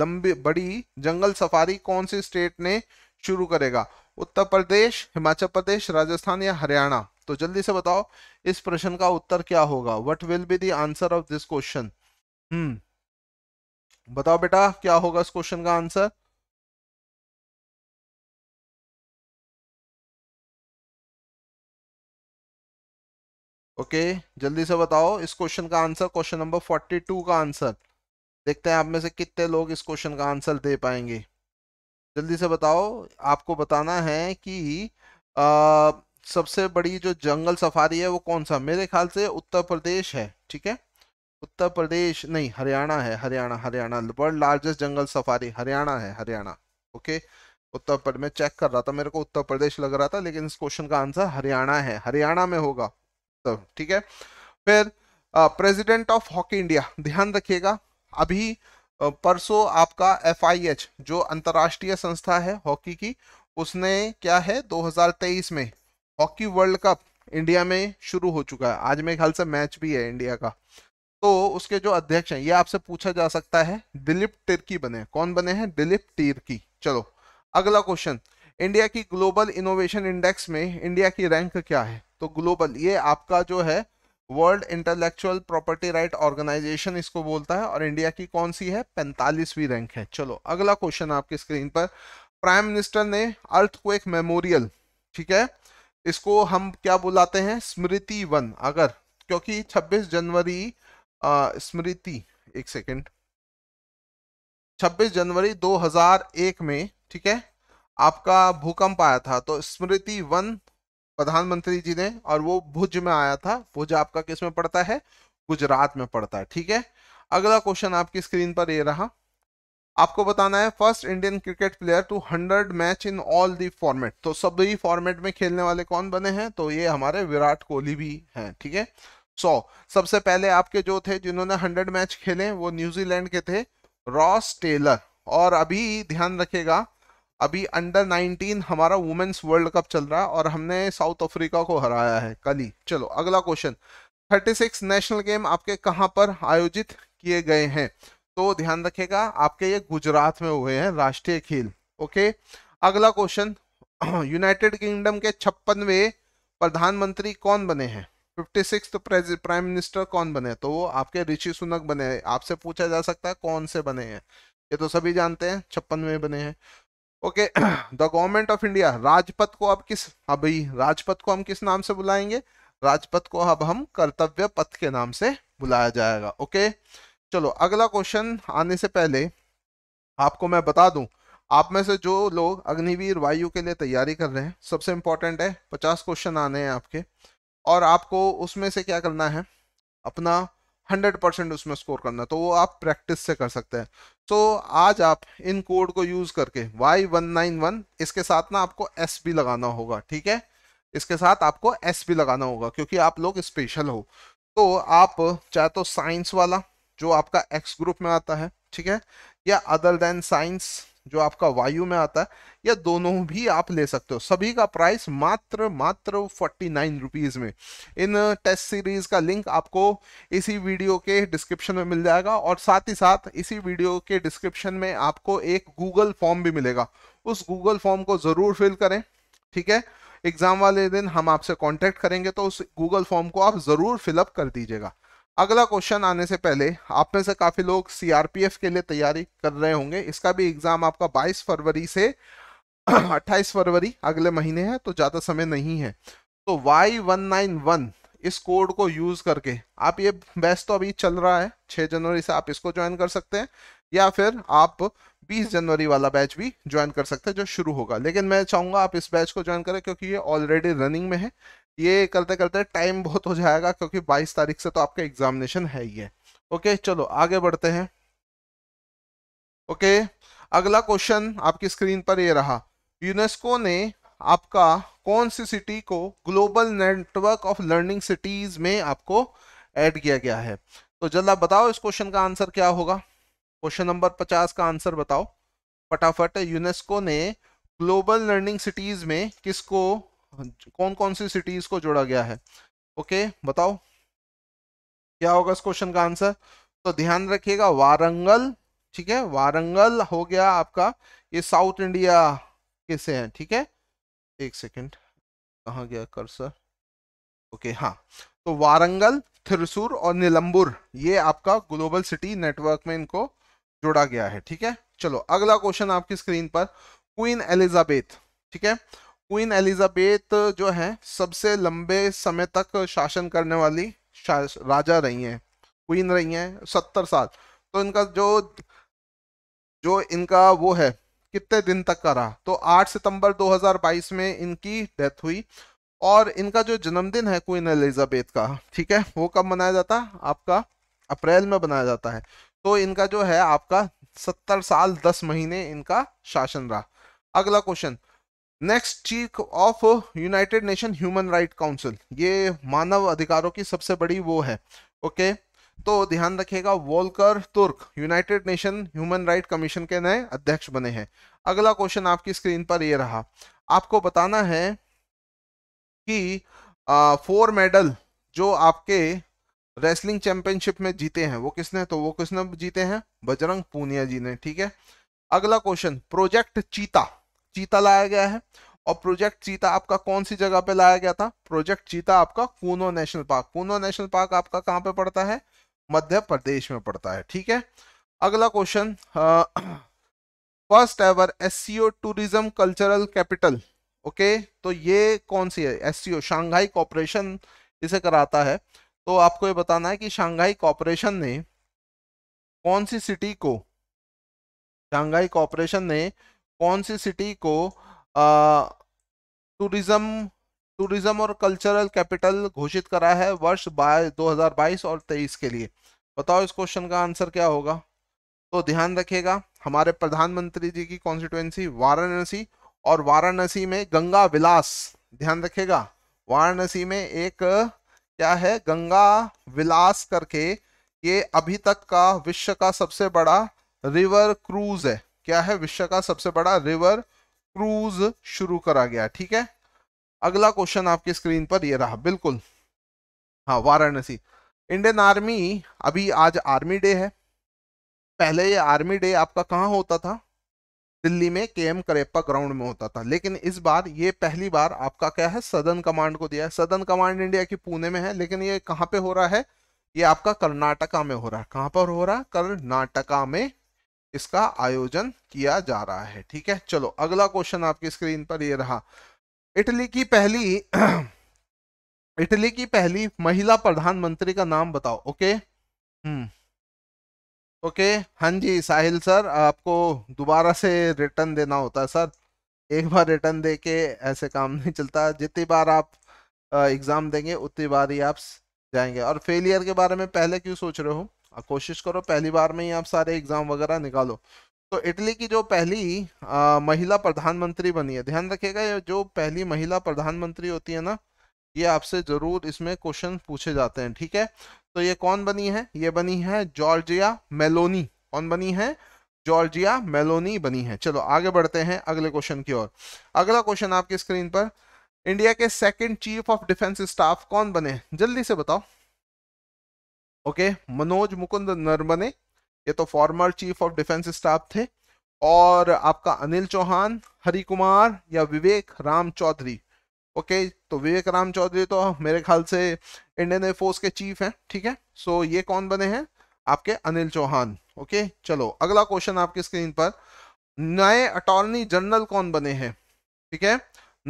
लंबी बड़ी जंगल सफारी कौन सी स्टेट ने शुरू करेगा उत्तर प्रदेश हिमाचल प्रदेश राजस्थान या हरियाणा तो जल्दी से बताओ इस प्रश्न का उत्तर क्या होगा what will be the answer of this question hmm बताओ बेटा क्या होगा इस क्वेश्चन का आंसर ओके जल्दी से बताओ इस क्वेश्चन का answer question number forty two का आंसर देखते हैं आप में से कितने लोग इस क्वेश्चन का आंसर दे पाएंगे जल्दी से बताओ आपको बताना है कि आ, सबसे बड़ी जो जंगल सफारी है वो कौन सा मेरे ख्याल से उत्तर प्रदेश है ठीक है उत्तर प्रदेश नहीं हरियाणा है Haryana Haryana world largest jungle safari Haryana है हरियाणा ओके उत्तर प्रदेश में चेक कर रहा था मेरे को उत्तर प्रदेश लग रहा था लेकिन इस क्वेश्चन का आंसर हरियाणा है हरियाणा में होगा तो ठीक है फिर प्रेसिडेंट ऑफ हॉकी इंडिया ध्यान रखिएगा अभी परसों आपका एफ जो अंतर्राष्ट्रीय संस्था है हॉकी की उसने क्या है 2023 में हॉकी वर्ल्ड कप इंडिया में शुरू हो चुका है आज मेरे ख्याल से मैच भी है इंडिया का तो उसके जो अध्यक्ष हैं ये आपसे पूछा जा सकता है दिलीप तिर्की बने कौन बने हैं दिलीप तिर्की चलो अगला क्वेश्चन इंडिया की ग्लोबल इनोवेशन इंडेक्स में इंडिया की रैंक क्या है तो ग्लोबल ये आपका जो है world intellectual property right organization इसको बोलता है और इंडिया की कौन सी है पैंतालीसवीं रैंक है चलो अगला क्वेश्चन आपके स्क्रीन पर प्राइम मिनिस्टर ने अर्थ मेमोरियल ठीक है इसको हम क्या बुलाते हैं स्मृति वन अगर क्योंकि 26 जनवरी स्मृति एक सेकेंड 26 जनवरी 2001 में ठीक है आपका भूकंप आया था तो स्मृति वन प्रधानमंत्री जी ने और वो भुज में आया था भुज आपका किस में पड़ता है गुजरात में पड़ता है ठीक है अगला क्वेश्चन आपकी स्क्रीन पर ये रहा आपको बताना है first Indian cricket player two hundred match in all the format तो सभी फॉर्मेट में खेलने वाले कौन बने हैं तो ये हमारे विराट कोहली भी हैं ठीक है सो so, सबसे पहले आपके जो थे जिन्होंने हंड्रेड मैच खेले वो न्यूजीलैंड के थे रॉस टेलर और अभी ध्यान रखेगा अभी अंडर 19 हमारा वुमेन्स वर्ल्ड कप चल रहा है और हमने साउथ अफ्रीका को हराया है कल ही चलो अगला क्वेश्चन थर्टी नेशनल गेम आपके कहां पर आयोजित किए गए हैं तो ध्यान रखेगा आपके ये गुजरात में हुए हैं राष्ट्रीय खेल ओके अगला क्वेश्चन यूनाइटेड किंगडम के छप्पनवे प्रधानमंत्री कौन बने हैं फिफ्टी सिक्स प्राइम मिनिस्टर कौन बने तो वो आपके ऋषि सुनक बने हैं आपसे पूछा जा सकता है कौन से बने हैं ये तो सभी जानते हैं छप्पनवे बने हैं okay the government of India Rajpath को अब किस अभी राजपथ को हम किस नाम से बुलाएंगे राजपथ को अब हम कर्तव्य पथ के नाम से बुलाया जाएगा ओके okay? चलो अगला क्वेश्चन आने से पहले आपको मैं बता दूं आप में से जो लोग अग्निवीर वायु के लिए तैयारी कर रहे हैं सबसे इम्पोर्टेंट है पचास क्वेश्चन आने हैं आपके और आपको उसमें से क्या करना है अपना हंड्रेड परसेंट उसमें स्कोर करना तो वो आप प्रैक्टिस से कर सकते हैं तो आज आप इन कोड को यूज करके वाई वन नाइन वन इसके साथ ना आपको एस भी लगाना होगा ठीक है इसके साथ आपको एस भी लगाना होगा क्योंकि आप लोग स्पेशल हो तो आप चाहे तो साइंस वाला जो आपका एक्स ग्रुप में आता है ठीक है या अदर देन साइंस जो आपका वायु में आता है या दोनों भी आप ले सकते हो सभी का प्राइस मात्र मात्र फोर्टी नाइन रुपीज में इन टेस्ट uh, सीरीज का लिंक आपको इसी वीडियो के डिस्क्रिप्शन में मिल जाएगा और साथ ही साथ इसी वीडियो के डिस्क्रिप्शन में आपको एक गूगल फॉर्म भी मिलेगा उस गूगल फॉर्म को जरूर फिल करें ठीक है एग्जाम वाले दिन हम आपसे कॉन्टेक्ट करेंगे तो उस गूगल फॉर्म को आप जरूर फिलअप कर दीजिएगा अगला क्वेश्चन आने से पहले आप में से काफी लोग सीआरपीएफ के लिए तैयारी कर रहे होंगे इसका भी एग्जाम आपका 22 फरवरी से 28 फरवरी अगले महीने है तो ज्यादा समय नहीं है तो Y191 इस कोड को यूज करके आप ये बेस्ट तो अभी चल रहा है छह जनवरी से आप इसको ज्वाइन कर सकते हैं या फिर आप 20 जनवरी वाला बैच भी ज्वाइन कर सकते हैं जो शुरू होगा लेकिन मैं चाहूंगा आप इस बैच को ज्वाइन करें क्योंकि ये ऑलरेडी रनिंग में है ये करते करते टाइम बहुत हो जाएगा क्योंकि 22 तारीख से तो आपका एग्जामिनेशन है ही है ओके चलो आगे बढ़ते हैं ओके अगला क्वेश्चन आपकी स्क्रीन पर ये रहा यूनेस्को ने आपका कौन सी सिटी को global network of learning cities में आपको ऐड किया गया है तो जल्द आप बताओ इस क्वेश्चन का आंसर क्या होगा क्वेश्चन नंबर पचास का आंसर बताओ फटाफट यूनेस्को ने ग्लोबल लर्निंग सिटीज में किसको कौन कौन सी सिटीज को जोड़ा गया है ओके बताओ क्या होगा इस क्वेश्चन का आंसर तो ध्यान रखिएगा वारंगल ठीक है वारंगल हो गया आपका ये साउथ इंडिया के से है ठीक है एक सेकेंड कहा गया सर ओके हाँ तो वारंगल थिरसूर और नीलम्बुर ये आपका ग्लोबल सिटी नेटवर्क में इनको जोड़ा गया है ठीक है चलो अगला क्वेश्चन आपकी स्क्रीन पर क्वीन एलिजाबेथ ठीक है क्वीन एलिजाबेथ जो है सबसे लंबे समय तक शासन करने वाली राजा रही हैं क्वीन रही हैं सत्तर साल तो इनका जो जो इनका वो है कितने दिन तक का रहा तो 8 सितंबर 2022 में इनकी डेथ हुई और इनका जो जन्मदिन है क्वीन एलिजाबेथ का ठीक है वो कब मनाया जाता है आपका अप्रैल में मनाया जाता है तो इनका जो है आपका सत्तर साल दस महीने इनका शासन रहा अगला question next chief of United Nation human right council ये मानव अधिकारों की सबसे बड़ी वो है ओके okay? तो ध्यान रखिएगा Volker Turk United Nation human right commission के नए अध्यक्ष बने हैं अगला क्वेश्चन आपकी स्क्रीन पर ये रहा आपको बताना है कि आ, फोर मेडल जो आपके रेसलिंग चैंपियनशिप में जीते हैं वो किसने तो वो किसने जीते हैं बजरंग पूनिया जी ने ठीक है अगला क्वेश्चन प्रोजेक्ट चीता चीता लाया गया है और प्रोजेक्ट चीता आपका कौन सी जगह पे लाया गया था प्रोजेक्ट चीता आपका Kuno national park Kuno national park आपका कहाँ पे पड़ता है मध्य प्रदेश में पड़ता है ठीक है अगला question first ever S tourism cultural capital okay तो ये कौन सी है एस शंघाई कॉपरेशन इसे कराता है तो आपको ये बताना है कि शंघाई कॉपरेशन ने कौन सी सिटी को शंघाई कॉपरेशन ने कौन सी सिटी को टूरिज्म टूरिज्म और कल्चरल कैपिटल घोषित करा है वर्ष दो हजार बाईस और तेईस के लिए बताओ इस क्वेश्चन का आंसर क्या होगा तो ध्यान रखिएगा हमारे प्रधानमंत्री जी की कॉन्स्टिट्युएंसी वाराणसी और वाराणसी में गंगा विलास ध्यान रखिएगा वाराणसी में एक क्या है गंगा विलास करके ये अभी तक का विश्व का सबसे बड़ा रिवर क्रूज है क्या है विश्व का सबसे बड़ा रिवर क्रूज शुरू करा गया ठीक है अगला क्वेश्चन आपकी स्क्रीन पर ये रहा बिल्कुल हाँ वाराणसी इंडियन आर्मी अभी आज आर्मी डे है पहले ये आर्मी डे आपका कहाँ होता था दिल्ली में के एम करेप्पा ग्राउंड में होता था लेकिन इस बार ये पहली बार आपका क्या है सदन कमांड को दिया है सदन कमांड इंडिया की पुणे में है लेकिन ये कहाँ पे हो रहा है ये आपका कर्नाटका में हो रहा है कहाँ पर हो रहा है कर्नाटका में इसका आयोजन किया जा रहा है ठीक है चलो अगला क्वेश्चन आपकी स्क्रीन पर ये रहा इटली की पहली इटली की पहली महिला प्रधानमंत्री का नाम बताओ ओके हम्म ओके हाँ जी साहिल सर आपको दोबारा से रिटर्न देना होता है सर एक बार रिटर्न दे के ऐसे काम नहीं चलता जितनी बार आप एग्ज़ाम देंगे उतनी बार ही आप जाएंगे और फेलियर के बारे में पहले क्यों सोच रहे हो कोशिश करो पहली बार में ही आप सारे एग्ज़ाम वगैरह निकालो तो इटली की जो पहली आ, महिला प्रधानमंत्री बनी है ध्यान रखिएगा ये जो पहली महिला प्रधानमंत्री होती है ना ये आपसे ज़रूर इसमें क्वेश्चन पूछे जाते हैं ठीक है तो ये कौन बनी है ये बनी है जॉर्जिया मेलोनी कौन बनी है जॉर्जिया मेलोनी बनी है चलो आगे बढ़ते हैं अगले क्वेश्चन की ओर अगला क्वेश्चन आपकी स्क्रीन पर इंडिया के second chief of defence staff कौन बने जल्दी से बताओ ओके मनोज मुकुंद नरमने ये तो former chief of defence staff थे और आपका अनिल चौहान हरि कुमार या विवेक राम चौधरी ओके तो विवेक राम चौधरी तो मेरे ख्याल से इंडियन एयरफोर्स के चीफ हैं ठीक है सो ये कौन बने हैं आपके अनिल चौहान ओके चलो अगला क्वेश्चन आपके स्क्रीन पर नए अटॉर्नी जनरल कौन बने हैं ठीक है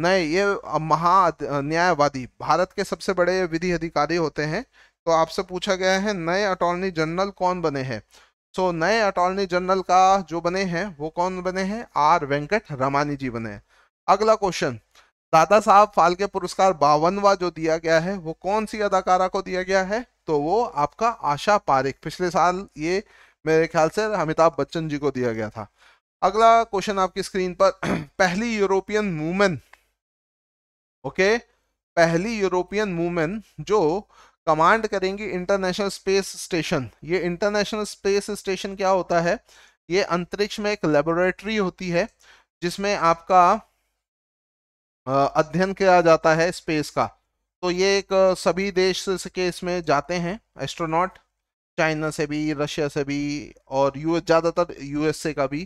नए ये महा न्यायवादी भारत के सबसे बड़े विधि अधिकारी होते हैं तो आपसे पूछा गया है नए अटॉर्नी जनरल कौन बने हैं सो so, नए अटॉर्नी जनरल का जो बने हैं वो कौन बने हैं आर वेंकट रमानी जी बने अगला क्वेश्चन दादा साहब फाल्के पुरस्कार बावनवा जो दिया गया है वो कौन सी अदाकारा को दिया गया है तो वो आपका आशा पारिक पिछले साल ये मेरे ख्याल से अमिताभ बच्चन जी को दिया गया था अगला क्वेश्चन आपकी स्क्रीन पर पहली यूरोपियन वूमेन ओके पहली यूरोपियन वूमेन जो कमांड करेंगी इंटरनेशनल स्पेस स्टेशन ये इंटरनेशनल स्पेस स्टेशन क्या होता है ये अंतरिक्ष में एक लेबोरेटरी होती है जिसमें आपका अध्ययन किया जाता है स्पेस का तो ये एक सभी देश के इसमें जाते हैं एस्ट्रोनॉट चाइना से भी रशिया से भी और यू ज़्यादातर यूएसए का भी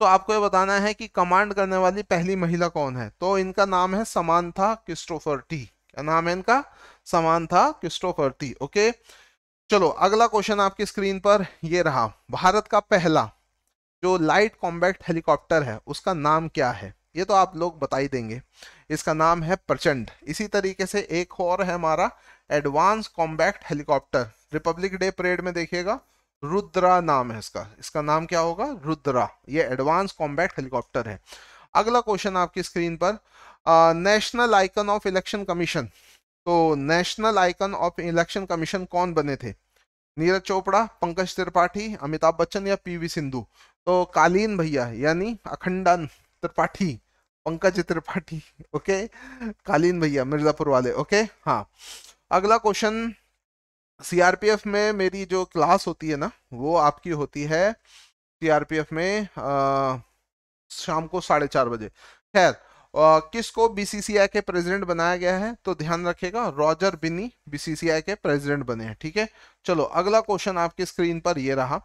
तो आपको ये बताना है कि कमांड करने वाली पहली महिला कौन है तो इनका नाम है समानथा क्रिस्टोफर टी क्या नाम है इनका समान था थी ओके चलो अगला क्वेश्चन आपकी स्क्रीन पर ये रहा भारत का पहला जो लाइट कॉम्बैक्ट हेलीकॉप्टर है उसका नाम क्या है ये तो आप लोग बता ही देंगे इसका नाम है प्रचंड इसी तरीके से एक और है हमारा advance combat helicopter republic day parade में देखिएगा रुद्रा नाम है इसका इसका नाम क्या होगा रुद्रा ये एडवांस कॉम्बैक्ट हेलीकॉप्टर है अगला क्वेश्चन आपकी स्क्रीन पर national icon of election commission तो national icon of election commission कौन बने थे नीरज चोपड़ा पंकज त्रिपाठी अमिताभ बच्चन या पीवी सिंधु तो कालीन भैया यानी अखंडन त्रिपाठी पंकज त्रिपाठी ओके कालीन भैया मिर्जापुर वाले ओके हाँ अगला क्वेश्चन सीआरपीएफ में मेरी जो क्लास होती है ना वो आपकी होती है सीआरपीएफ में आ, शाम को साढ़े चार बजे खैर किसको बीसीसीआई के प्रेसिडेंट बनाया गया है तो ध्यान रखेगा रॉजर बिनी बीसीसीआई के प्रेसिडेंट बने हैं ठीक है चलो अगला क्वेश्चन आपकी स्क्रीन पर ये रहा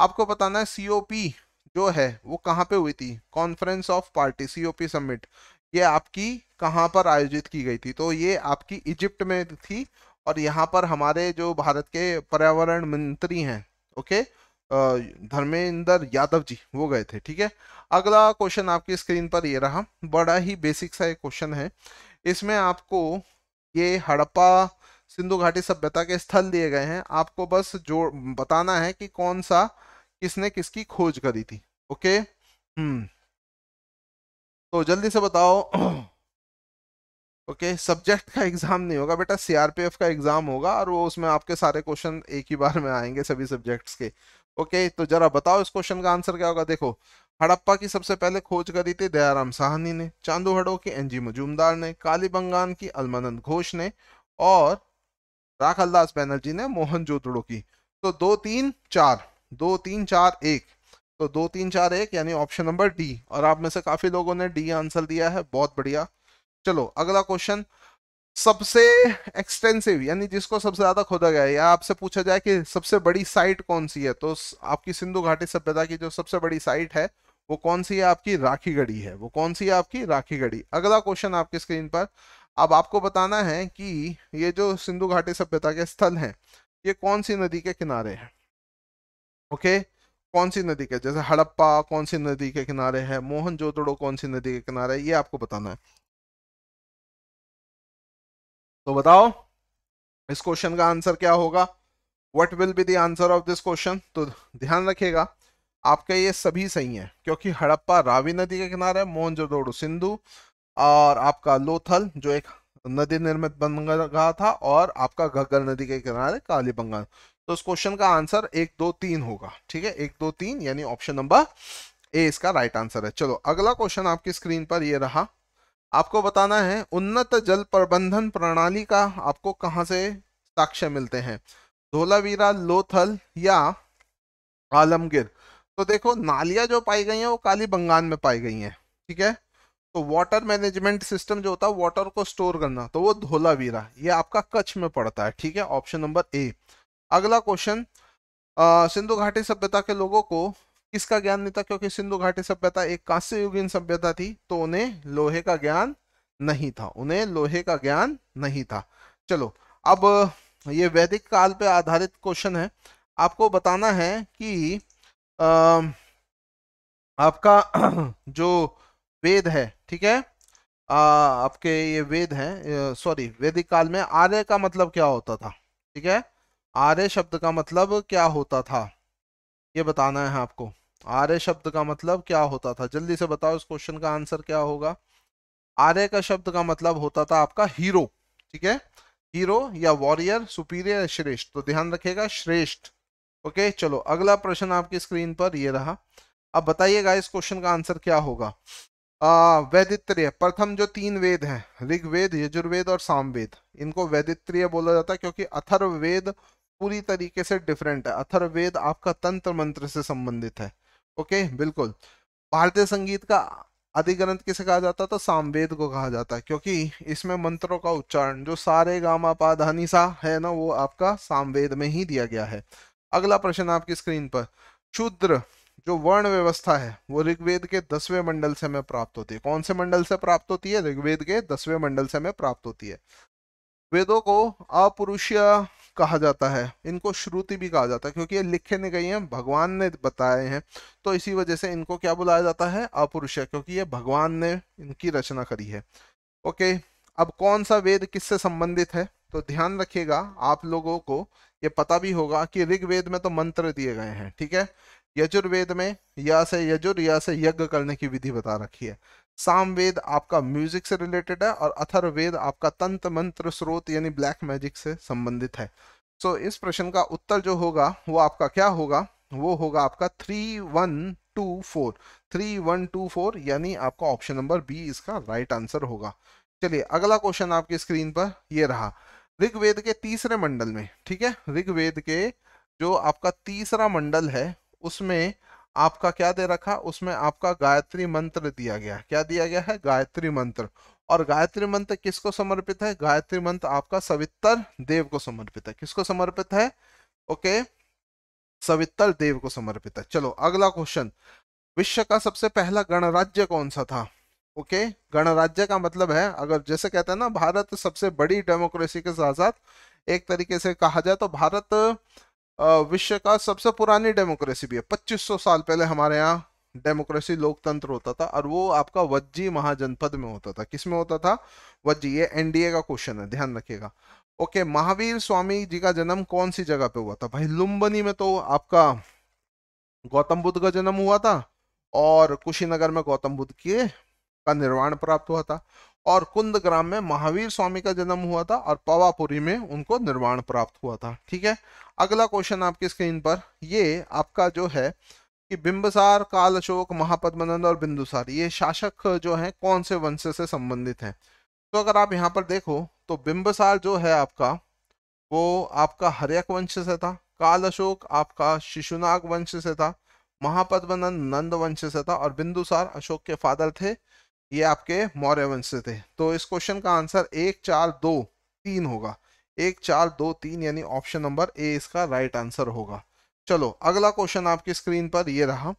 आपको बताना है सीओपी जो है वो कहाँ पे हुई थी conference of party COP summit ये आपकी कहाँ पर आयोजित की गई थी तो ये आपकी इजिप्ट में थी और यहाँ पर हमारे जो भारत के पर्यावरण मंत्री हैं ओके okay? धर्मेंद्र यादव जी वो गए थे ठीक है अगला क्वेश्चन आपकी स्क्रीन पर ये रहा बड़ा ही बेसिक सा एक क्वेश्चन है इसमें आपको ये हड़प्पा सिंधु घाटी सभ्यता के स्थल दिए गए हैं आपको बस जो बताना है कि कौन सा किसने किसकी खोज करी थी ओके हम्म तो जल्दी से बताओ ओके सब्जेक्ट का एग्जाम नहीं होगा बेटा सीआरपीएफ का एग्जाम होगा और वो उसमें आपके सारे क्वेश्चन एक ही बार में आएंगे सभी सब्जेक्ट्स के ओके तो जरा बताओ इस क्वेश्चन का आंसर क्या होगा देखो हड़प्पा की सबसे पहले खोज करी थी दयाराम साहनी ने चांदोहड़ो की एनजी मजूमदार ने काली बंगान की अलमानंद घोष ने और राखलदास बैनर्जी ने मोहन जोतड़ो की तो दो तीन चार दो तीन चार एक तो दो तीन चार एक यानी ऑप्शन नंबर डी और आप में से काफी लोगों ने डी आंसर दिया है बहुत बढ़िया चलो अगला क्वेश्चन सबसे एक्सटेंसिव यानी जिसको सबसे ज्यादा खोदा गया है या आपसे पूछा जाए कि सबसे बड़ी साइट कौन सी है तो आपकी सिंधु घाटी सभ्यता की जो सबसे बड़ी साइट है वो कौन सी है आपकी राखी गढ़ी है वो कौन सी है आपकी राखी गढ़ी अगला क्वेश्चन आपकी स्क्रीन पर अब आपको बताना है कि ये जो सिंधु घाटी सभ्यता के स्थल हैं ये कौन सी नदी के किनारे हैं ओके कौन सी नदी के जैसे हड़प्पा कौन सी नदी के किनारे है मोहन जोदड़ो कौन सी नदी के किनारे ये आपको बताना है तो बताओ इस क्वेश्चन का आंसर क्या होगा what will be the answer of this question तो ध्यान रखेगा आपके ये सभी सही हैं क्योंकि हड़प्पा रावी नदी के किनारे मोहनजोदड़ो सिंधु और आपका लोथल जो एक नदी निर्मित बन रहा था और आपका घग्गर नदी के किनारे बंगाल तो इस क्वेश्चन का आंसर एक दो तीन होगा ठीक है एक दो तीन यानी ऑप्शन नंबर ए इसका राइट आंसर है चलो अगला क्वेश्चन आपकी स्क्रीन पर ये रहा आपको बताना है उन्नत जल प्रबंधन प्रणाली का आपको कहाँ से साक्ष्य मिलते हैं धोलावीरा लोथल या आलमगिर तो देखो नालियाँ जो पाई गई हैं वो काली बंगाल में पाई गई हैं ठीक है तो वाटर मैनेजमेंट सिस्टम जो होता है वाटर को स्टोर करना तो वो धोलावीरा ये आपका कच्छ में पड़ता है ठीक है ऑप्शन नंबर ए अगला क्वेश्चन सिंधु घाटी सभ्यता के लोगों को किसका ज्ञान नहीं था क्योंकि सिंधु घाटी सभ्यता एक कांस्य युगीन सभ्यता थी तो उन्हें लोहे का ज्ञान नहीं था उन्हें लोहे का ज्ञान नहीं था चलो अब ये वैदिक काल पर आधारित क्वेश्चन है आपको बताना है कि आ, आपका जो वेद है ठीक है आ, आपके ये वेद हैं सॉरी वैदिक काल में आर्य का मतलब क्या होता था ठीक है आर्य शब्द का मतलब क्या होता था ये बताना है आपको आर्य शब्द का मतलब क्या होता था जल्दी से बताओ इस क्वेश्चन का आंसर क्या होगा आर्य का शब्द का मतलब होता था आपका हीरो ठीक है हीरो या वॉरियर सुपीरियर श्रेष्ठ तो ध्यान रखेगा श्रेष्ठ ओके चलो अगला प्रश्न आपकी स्क्रीन पर ये रहा अब बताइएगा इस क्वेश्चन का आंसर क्या होगा वैदित्रिय प्रथम जो तीन वेद हैं ऋग्वेद यजुर्वेद और सामवेद इनको वैदित्रिय बोला जाता है क्योंकि अथर्ववेद पूरी तरीके से डिफरेंट है अथर्ववेद आपका तंत्र मंत्र से संबंधित है ओके बिल्कुल भारतीय संगीत का आदि ग्रंथ किसे कहा जाता तो सामवेद को कहा जाता है क्योंकि इसमें मंत्रों का उच्चारण जो सारे गामा पाधानी सा है ना वो आपका सामवेद में ही दिया गया है अगला प्रश्न आपकी स्क्रीन पर शूद्र जो वर्ण व्यवस्था है वो ऋग्वेद के दसवें मंडल से हमें प्राप्त होती है कौन से मंडल से प्राप्त होती है ऋग्वेद के दसवें मंडल से हमें प्राप्त होती है वेदों को अपुरुषीय कहा जाता है इनको श्रुति भी कहा जाता है क्योंकि ये लिखे नहीं गई हैं भगवान ने बताए हैं तो इसी वजह से इनको क्या बुलाया जाता है अपुरुष क्योंकि ये भगवान ने इनकी रचना करी है ओके अब कौन सा वेद किससे संबंधित है तो ध्यान रखिएगा आप लोगों को ये पता भी होगा कि ऋग्वेद में तो मंत्र दिए गए हैं ठीक है यजुर्वेद में या से यजुर या से यज्ञ करने की विधि बता रखी है सामवेद आपका म्यूजिक से रिलेटेड है और अथर्वेद आपका तंत्र मंत्र स्रोत यानी ब्लैक मैजिक से संबंधित है सो so, इस प्रश्न का उत्तर जो होगा वो आपका क्या होगा वो होगा आपका three one two four three one two four यानी आपका ऑप्शन नंबर बी इसका राइट आंसर होगा चलिए अगला क्वेश्चन आपकी स्क्रीन पर ये रहा ऋग्वेद के तीसरे मंडल में ठीक है ऋग्वेद के जो आपका तीसरा मंडल है उसमें आपका क्या दे रखा उसमें आपका गायत्री मंत्र दिया गया क्या दिया गया है गायत्री मंत्र और गायत्री मंत्र किसको समर्पित है गायत्री मंत्र आपका सवितर देव को समर्पित है किसको समर्पित है ओके सवितर देव को समर्पित है चलो अगला क्वेश्चन विश्व का सबसे पहला गणराज्य कौन सा था ओके गणराज्य का मतलब है अगर जैसे कहते हैं ना भारत सबसे बड़ी डेमोक्रेसी के साथ साथ एक तरीके से कहा जाए तो भारत विश्व का सबसे पुरानी डेमोक्रेसी भी है पच्चीस साल पहले हमारे यहाँ डेमोक्रेसी लोकतंत्र होता था और वो आपका वज्जी महाजनपद में होता था किसमें होता था वज्जी ये एनडीए का क्वेश्चन है ध्यान रखिएगा ओके महावीर स्वामी जी का जन्म कौन सी जगह पे हुआ था भाई लुम्बनी में तो आपका गौतम बुद्ध का जन्म हुआ था और कुशीनगर में गौतम बुद्ध के का निर्माण प्राप्त हुआ था और कुंद ग्राम में महावीर स्वामी का जन्म हुआ था और पवापुरी में उनको निर्वाण प्राप्त हुआ था ठीक है अगला क्वेश्चन आपकी स्क्रीन पर ये आपका जो है कि बिंबसार काल अशोक महापद्मनंद और बिंदुसार ये शासक जो है कौन से वंश से संबंधित हैं तो अगर आप यहाँ पर देखो तो बिंबसार जो है आपका वो आपका हरियक वंश से था काल अशोक आपका शिशुनाग वंश से था महापद्मनंद नंद वंश से था और बिंदुसार अशोक के फादर थे ये आपके मौर्य से थे तो इस क्वेश्चन का आंसर एक चार दो तीन होगा एक चार दो तीन यानी ऑप्शन नंबर ए इसका राइट आंसर होगा चलो अगला क्वेश्चन आपकी स्क्रीन पर ये रहा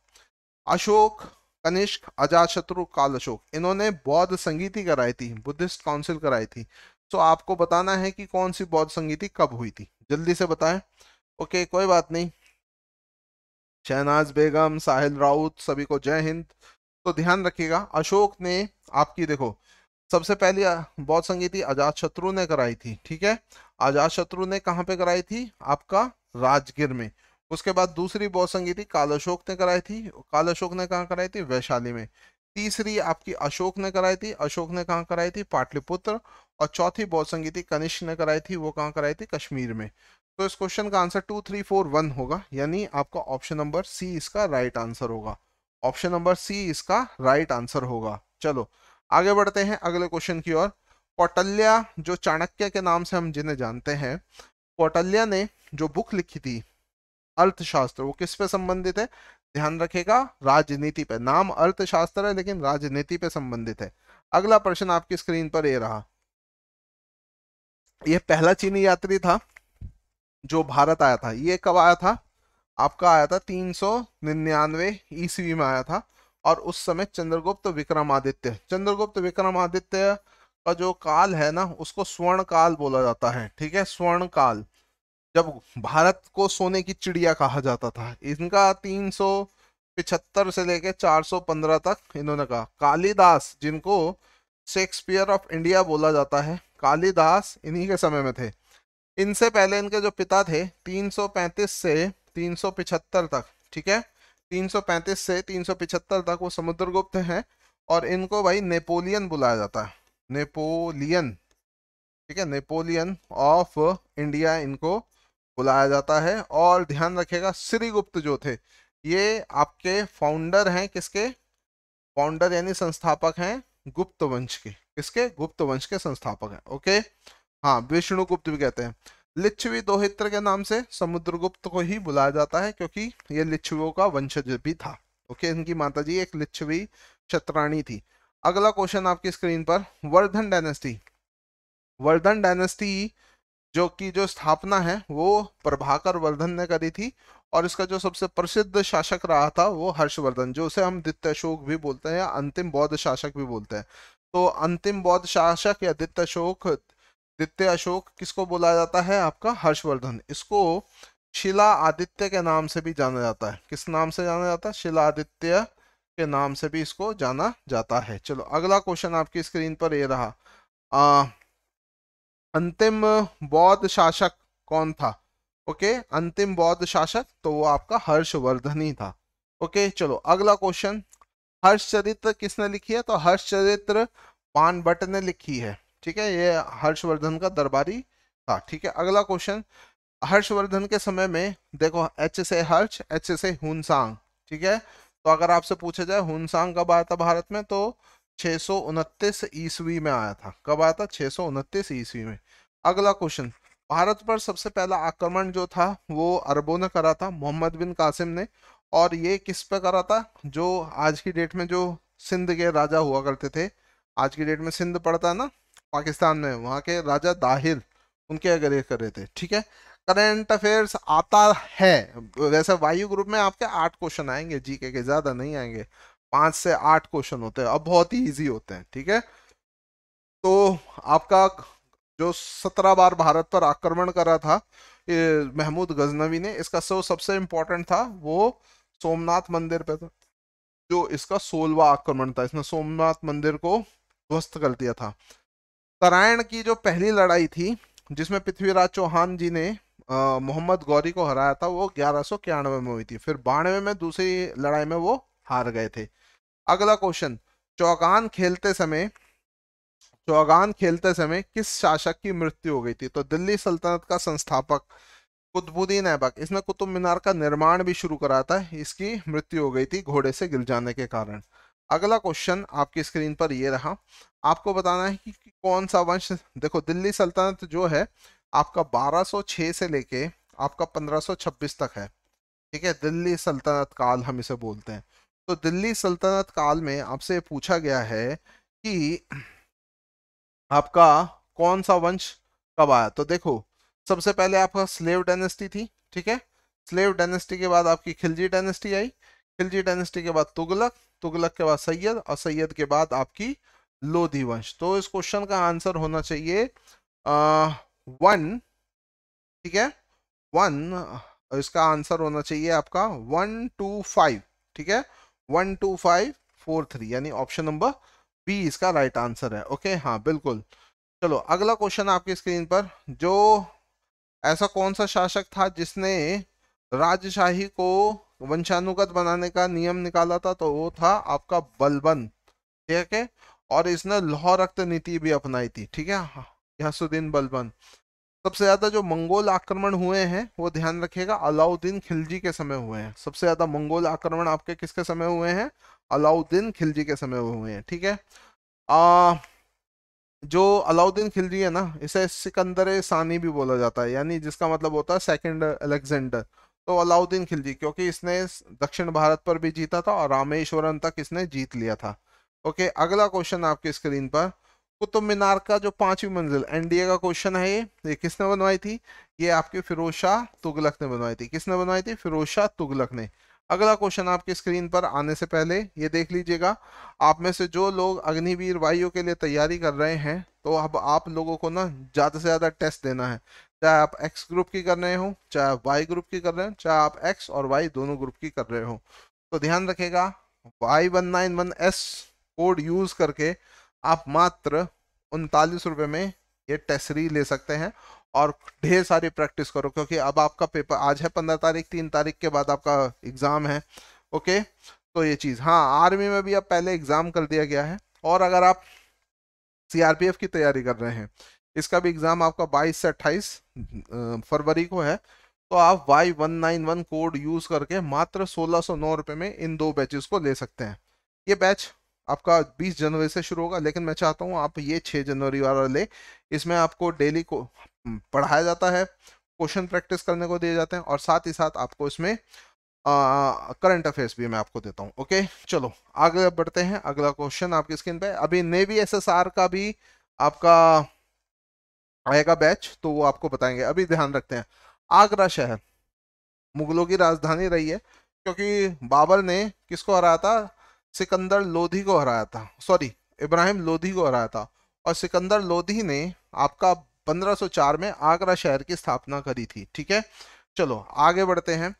अशोक कनिष्क अजाशत्रु काल अशोक इन्होंने बौद्ध संगीति कराई थी बुद्धिस्ट काउंसिल कराई थी तो आपको बताना है कि कौन सी बौद्ध संगीति कब हुई थी जल्दी से बताएं ओके कोई बात नहीं शहनाज बेगम साहिल राउत सभी को जय हिंद तो ध्यान रखिएगा अशोक ने आपकी देखो सबसे पहली बौद्ध संगीति अजात शत्रु ने कराई थी ठीक है अजात शत्रु ने कहाँ पे कराई थी आपका राजगिर में उसके बाद दूसरी बौद्ध संगीति काल अशोक ने कराई थी काल अशोक ने कहाँ कराई थी वैशाली में तीसरी आपकी अशोक ने कराई थी अशोक ने कहाँ कराई थी पाटलिपुत्र और चौथी बौद्ध संगीति कनिष्ठ ने कराई थी वो कहाँ कराई थी कश्मीर में तो इस क्वेश्चन का answer two three four one होगा यानी आपका ऑप्शन नंबर सी इसका राइट आंसर होगा ऑप्शन नंबर सी इसका राइट आंसर होगा चलो आगे बढ़ते हैं अगले क्वेश्चन की ओर कौटल्या जो चाणक्य के नाम से हम जिन्हें जानते हैं कौटल्या ने जो बुक लिखी थी अर्थशास्त्र वो किस पे संबंधित है ध्यान रखेगा राजनीति पे नाम अर्थशास्त्र है लेकिन राजनीति पे संबंधित है अगला प्रश्न आपकी स्क्रीन पर ये रहा यह पहला चीनी यात्री था जो भारत आया था ये कब आया था आपका आया था तीन सौ निन्यानवे ईस्वी में आया था और उस समय चंद्रगुप्त विक्रमादित्य चंद्रगुप्त विक्रमादित्य का जो काल है ना उसको स्वर्ण काल बोला जाता है ठीक है स्वर्ण काल जब भारत को सोने की चिड़िया कहा जाता था इनका तीन सौ पिछहत्तर से सौ 415 तक इन्होंने कहा कालिदास जिनको शेक्सपियर ऑफ इंडिया बोला जाता है कालिदास इन्हीं के समय में थे इनसे पहले इनके जो पिता थे 335 से 375 तक ठीक है 335 से 375 तक वो समुद्रगुप्त हैं और इनको भाई नेपोलियन बुलाया जाता है नेपोलियन ठीक है नेपोलियन ऑफ इंडिया इनको बुलाया जाता है और ध्यान रखेगा श्रीगुप्त जो थे ये आपके फाउंडर हैं किसके फाउंडर यानी संस्थापक हैं गुप्त वंश के किसके गुप्त वंश के संस्थापक हैं ओके हाँ विष्णुगुप्त भी कहते हैं लिच्छवी दोहित्र के नाम से समुद्रगुप्त को ही बुलाया जाता है क्योंकि ये लिच्छवियों का वंशज भी था ओके इनकी माता जी एक लिच्छवी क्षत्राणी थी अगला क्वेश्चन आपकी स्क्रीन पर वर्धन डायनेस्टी वर्धन डायनेस्टी जो कि जो स्थापना है वो प्रभाकर वर्धन ने करी थी और इसका जो सबसे प्रसिद्ध शासक रहा था वो हर्षवर्धन जो उसे हम दित्य अशोक भी बोलते हैं या अंतिम बौद्ध शासक भी बोलते हैं तो अंतिम बौद्ध शासक या दित्य अशोक आदित्य अशोक किसको बोला जाता है आपका हर्षवर्धन इसको शिला आदित्य के नाम से भी जाना जाता है किस नाम से जाना जाता है शिला आदित्य के नाम से भी इसको जाना जाता है चलो अगला क्वेश्चन आपकी स्क्रीन पर ये रहा आ, अंतिम बौद्ध शासक कौन था ओके अंतिम बौद्ध शासक तो वो आपका हर्षवर्धन ही था ओके चलो अगला क्वेश्चन हर्षचरित्र किसने लिखी है तो हर्षचरित्र भट्ट ने लिखी है ठीक है ये हर्षवर्धन का दरबारी था ठीक है अगला क्वेश्चन हर्षवर्धन के समय में देखो एच से हर्ष एच से हुनसांग ठीक है तो अगर आपसे पूछा जाए हुनसांग कब आया था भारत में तो छः ईस्वी में आया था कब आया था छः ईस्वी में अगला क्वेश्चन भारत पर सबसे पहला आक्रमण जो था वो अरबों ने करा था मोहम्मद बिन कासिम ने और ये किस पे करा था जो आज की डेट में जो सिंध के राजा हुआ करते थे आज की डेट में सिंध पड़ता है ना पाकिस्तान में वहाँ के राजा दाहिर उनके अगर ये कर रहे थे ठीक है करंट अफेयर्स आता है वैसे वायु ग्रुप में आपके आठ क्वेश्चन आएंगे जी के, ज्यादा नहीं आएंगे पांच से आठ क्वेश्चन होते हैं अब बहुत ही इजी होते हैं ठीक है तो आपका जो सत्रह बार भारत पर आक्रमण करा था महमूद गजनवी ने इसका सो सबसे इम्पोर्टेंट था वो सोमनाथ मंदिर पे था जो इसका सोलवा आक्रमण था इसने सोमनाथ मंदिर को ध्वस्त कर दिया था तरायण की जो पहली लड़ाई थी जिसमें पृथ्वीराज चौहान जी ने मोहम्मद गौरी को हराया था वो ग्यारह में हुई थी फिर बानवे में दूसरी लड़ाई में वो हार गए थे अगला क्वेश्चन चौगान खेलते समय चौगान खेलते समय किस शासक की मृत्यु हो गई थी तो दिल्ली सल्तनत का संस्थापक कुतुबुद्दीन ऐबक इसने कुतुब मीनार का निर्माण भी शुरू करा था इसकी मृत्यु हो गई थी घोड़े से गिर जाने के कारण अगला क्वेश्चन आपकी स्क्रीन पर ये रहा आपको बताना है कि कौन सा वंश देखो दिल्ली सल्तनत जो है आपका 1206 से लेके आपका 1526 तक है ठीक है दिल्ली सल्तनत काल हम इसे बोलते हैं तो दिल्ली सल्तनत काल में आपसे पूछा गया है कि आपका कौन सा वंश कब आया तो देखो सबसे पहले आपका स्लेव डायनेस्टी थी ठीक है स्लेव डायनेस्टी के बाद आपकी खिलजी डायनेस्टी आई खिलजी डायनेस्टी के बाद तुगलक तुगलक के बाद सैयद और सैयद के बाद आपकी लोधी वंश तो इस क्वेश्चन का आंसर होना चाहिए वन ठीक है वन इसका आंसर होना चाहिए आपका वन टू फाइव ठीक है one two five four three यानी ऑप्शन नंबर बी इसका राइट आंसर है ओके हाँ बिल्कुल चलो अगला क्वेश्चन आपकी स्क्रीन पर जो ऐसा कौन सा शासक था जिसने राजशाही को वंशानुगत बनाने का नियम निकाला था तो वो था आपका बलबन ठीक है और इसने लौह रक्त नीति भी अपनाई थी ठीक है हाँ, यासुद्दीन बलबन सबसे ज्यादा जो मंगोल आक्रमण हुए हैं वो ध्यान रखिएगा अलाउद्दीन खिलजी के समय हुए हैं सबसे ज्यादा मंगोल आक्रमण आपके किसके समय हुए हैं अलाउद्दीन खिलजी के समय हुए हैं ठीक है आ, जो अलाउद्दीन खिलजी है ना इसे सिकंदर सानी भी बोला जाता है यानी जिसका मतलब होता है सेकंड अलेक्जेंडर तो अलाउद्दीन खिलजी क्योंकि इसने दक्षिण भारत पर भी जीता था और रामेश्वरम तक इसने जीत लिया था ओके अगला क्वेश्चन आपके स्क्रीन पर कुतुब मीनार का जो पांचवी मंजिल एनडीए का क्वेश्चन है ये ये किसने बनवाई थी ये आपके फिरोज शाह तुगलक ने बनवाई थी किसने बनवाई थी फिरोज शाह तुगलक ने अगला क्वेश्चन आपकी स्क्रीन पर आने से पहले ये देख लीजिएगा आप में से जो लोग अग्निवीर वायु के लिए तैयारी कर रहे हैं तो अब आप लोगों को ना ज़्यादा से ज़्यादा टेस्ट देना है चाहे आप एक्स ग्रुप की कर रहे हो चाहे आप वाई ग्रुप की कर रहे हो चाहे आप एक्स और वाई दोनों ग्रुप की कर रहे हो तो ध्यान रखेगा Y one nine one S code use करके आप मात्र उनतालीस रुपये में ये टेसरी ले सकते हैं और ढेर सारी प्रैक्टिस करो क्योंकि अब आपका पेपर आज है पंद्रह तारीख तीन तारीख के बाद आपका एग्ज़ाम है ओके तो ये चीज़ हाँ आर्मी में भी अब पहले एग्ज़ाम कर दिया गया है और अगर आप सीआरपीएफ की तैयारी कर रहे हैं इसका भी एग्ज़ाम आपका बाईस से अट्ठाईस फरवरी को है तो आप Y one nine one code use करके मात्र सोलह सौ नौ रुपये में इन दो बैचेस को ले सकते हैं ये बैच आपका 20 जनवरी से शुरू होगा लेकिन मैं चाहता हूँ आप ये 6 जनवरी वाला ले इसमें आपको डेली को हम्म, पढ़ाया जाता है क्वेश्चन प्रैक्टिस करने को दिए जाते हैं और साथ ही साथ आपको इसमें करंट अफेयर्स भी मैं आपको देता हूँ ओके चलो आगे बढ़ते हैं अगला क्वेश्चन आपकी स्क्रीन पे अभी नेवी एसएसआर का भी आपका आएगा बैच तो वो आपको बताएंगे अभी ध्यान रखते हैं आगरा शहर मुगलों की राजधानी रही है क्योंकि बाबर ने किसको हराया था सिकंदर लोधी को हराया था सॉरी इब्राहिम लोधी को हराया था और सिकंदर लोधी ने आपका 1504 में आगरा शहर की स्थापना करी थी ठीक है चलो आगे बढ़ते हैं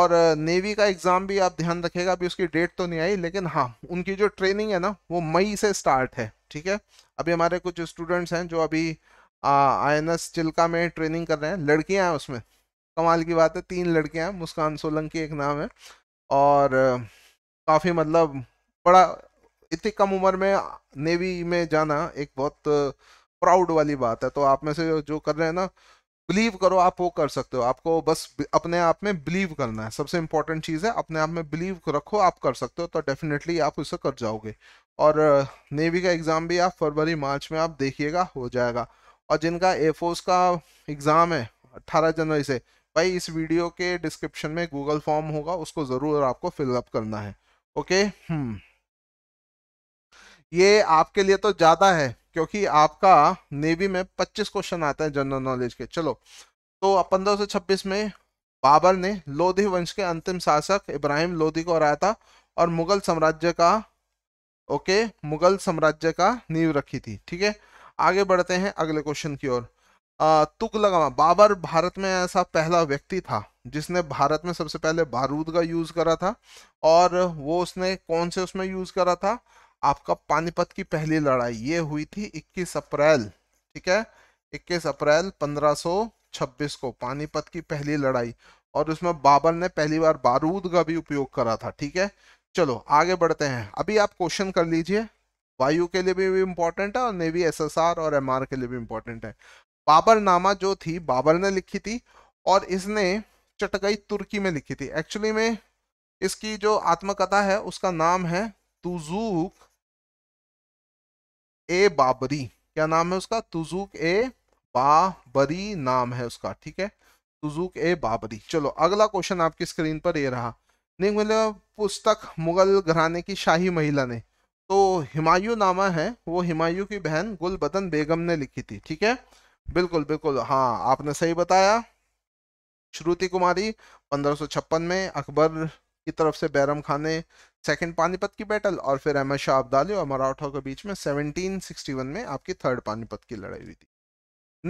और नेवी का एग्ज़ाम भी आप ध्यान रखेगा अभी उसकी डेट तो नहीं आई लेकिन हाँ उनकी जो ट्रेनिंग है ना वो मई से स्टार्ट है ठीक है अभी हमारे कुछ स्टूडेंट्स हैं जो अभी आई एन एस चिल्का में ट्रेनिंग कर रहे हैं लड़कियां हैं उसमें कमाल की बात है तीन लड़कियां हैं मुस्कान सोलंकी एक नाम है और काफ़ी मतलब बड़ा इतनी कम उम्र में नेवी में जाना एक बहुत प्राउड वाली बात है तो आप में से जो कर रहे हैं ना बिलीव करो आप वो कर सकते हो आपको बस अपने आप में बिलीव करना है सबसे इंपॉर्टेंट चीज़ है अपने आप में बिलीव रखो आप कर सकते हो तो डेफिनेटली आप उसे कर जाओगे और नेवी का एग्ज़ाम भी आप फरवरी मार्च में आप देखिएगा हो जाएगा और जिनका फोर्स का एग्ज़ाम है 18 जनवरी से भाई इस वीडियो के डिस्क्रिप्शन में गूगल फॉर्म होगा उसको ज़रूर आपको फिलअप करना है ओके हम्म hmm. ये आपके लिए तो ज़्यादा है क्योंकि आपका नेवी में 25 क्वेश्चन आते हैं जनरल नॉलेज के चलो तो पंद्रह छब्बीस में बाबर ने लोधी वंश के अंतिम शासक इब्राहिम लोधी को हराया था और मुगल साम्राज्य का ओके मुगल साम्राज्य का नींव रखी थी ठीक है आगे बढ़ते हैं अगले क्वेश्चन की ओर तुक लगावा बाबर भारत में ऐसा पहला व्यक्ति था जिसने भारत में सबसे पहले बारूद का यूज करा था और वो उसने कौन से उसमें यूज करा था आपका पानीपत की पहली लड़ाई ये हुई थी 21 अप्रैल ठीक है 21 अप्रैल 1526 को पानीपत की पहली लड़ाई और उसमें बाबर ने पहली बार बारूद का भी उपयोग करा था ठीक है चलो आगे बढ़ते हैं अभी आप क्वेश्चन कर लीजिए वायु के लिए भी इम्पोर्टेंट है और नेवी एसएसआर और एमआर के लिए भी इम्पोर्टेंट है बाबरनामा जो थी बाबर ने लिखी थी और इसने चटकई तुर्की में लिखी थी एक्चुअली में इसकी जो आत्मकथा है उसका नाम है तुजूक ए बाबरी क्या नाम है उसका तुजूक ए बाबरी नाम है उसका ठीक है तुजूक ए बाबरी चलो अगला क्वेश्चन आपकी स्क्रीन पर ये रहा निम्न पुस्तक मुगल घराने की शाही महिला ने तो हिमायू नामा है वो हिमायू की बहन गुल बदन बेगम ने लिखी थी ठीक है बिल्कुल बिल्कुल हाँ आपने सही बताया श्रुति कुमारी पंद्रह में अकबर की तरफ से बैरम खान ने सेकेंड पानीपत की बैटल और फिर अहमद शाह अब्दाली और मराठों के बीच में 1761 में आपकी थर्ड पानीपत की लड़ाई हुई थी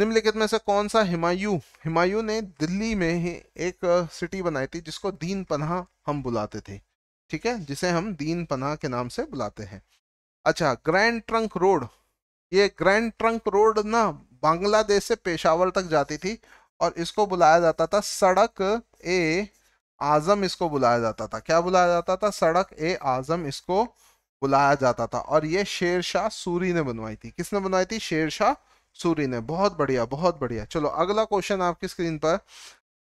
निम्नलिखित में से कौन सा हिमायू हिमायू ने दिल्ली में ही एक सिटी बनाई थी जिसको दीन पन्हा हम बुलाते थे ठीक है जिसे हम दीन पनाह के नाम से बुलाते हैं अच्छा ग्रैंड ट्रंक रोड ये ग्रैंड ट्रंक रोड ना बांग्लादेश से पेशावर तक जाती थी और इसको बुलाया जाता था सड़क ए आजम इसको बुलाया जाता था क्या बुलाया जाता था सड़क ए आजम इसको बुलाया जाता था और ये शेर शाह सूरी ने बनवाई थी किसने बनवाई थी शेर शाह सूरी ने बहुत बढ़िया बहुत बढ़िया चलो अगला क्वेश्चन आपकी स्क्रीन पर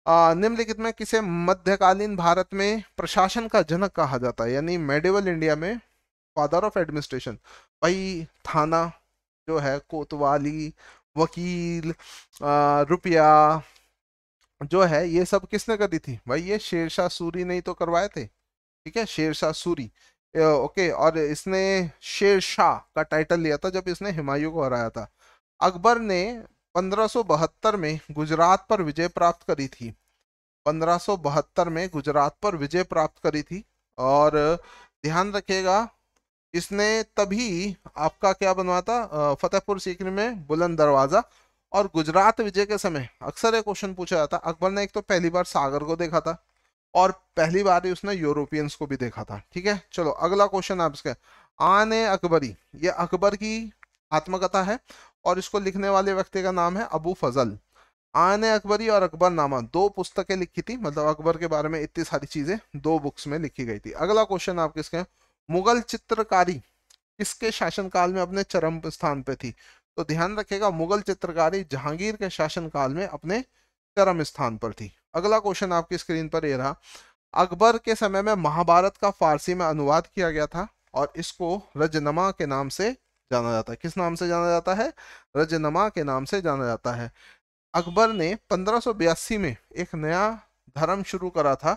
निम्नलिखित में किसे मध्यकालीन भारत में प्रशासन का जनक कहा जाता है यानी मेडिवल इंडिया में फादर ऑफ एडमिनिस्ट्रेशन भाई थाना जो है कोतवाली वकील रुपया जो है ये सब किसने कर दी थी भाई ये शेरशाह सूरी ने ही तो करवाए थे ठीक है शेरशाह सूरी ओके और इसने शेरशाह का टाइटल लिया था जब इसने हिमायू को हराया था अकबर ने 1572 में गुजरात पर विजय प्राप्त करी थी 1572 में गुजरात पर विजय प्राप्त करी थी और ध्यान रखिएगा इसने तभी आपका क्या बनवा था फतेहपुर सीकरी में बुलंद दरवाजा और गुजरात विजय के समय अक्सर एक क्वेश्चन पूछा जाता अकबर ने एक तो पहली बार सागर को देखा था और पहली बार ही उसने यूरोपियंस को भी देखा था ठीक है चलो अगला क्वेश्चन आप इसका आने अकबरी ये अकबर की आत्मकथा है और इसको लिखने वाले व्यक्ति का नाम है अबू फजल आन अकबरी और अकबर नामा दो पुस्तकें लिखी थी मतलब अकबर के बारे में इतनी सारी चीजें दो बुक्स में लिखी गई थी अगला क्वेश्चन आप किसके मुगल चित्रकारी किसके शासनकाल में अपने चरम स्थान पर थी तो ध्यान रखेगा मुगल चित्रकारी जहांगीर के शासनकाल में अपने चरम स्थान पर थी अगला क्वेश्चन आपकी स्क्रीन पर यह रहा अकबर के समय में महाभारत का फारसी में अनुवाद किया गया था और इसको रजनमा के नाम से जाना जाता है किस नाम से जाना जाता है रजनमा के नाम से जाना जाता है अकबर ने 1582 में एक नया धर्म शुरू करा था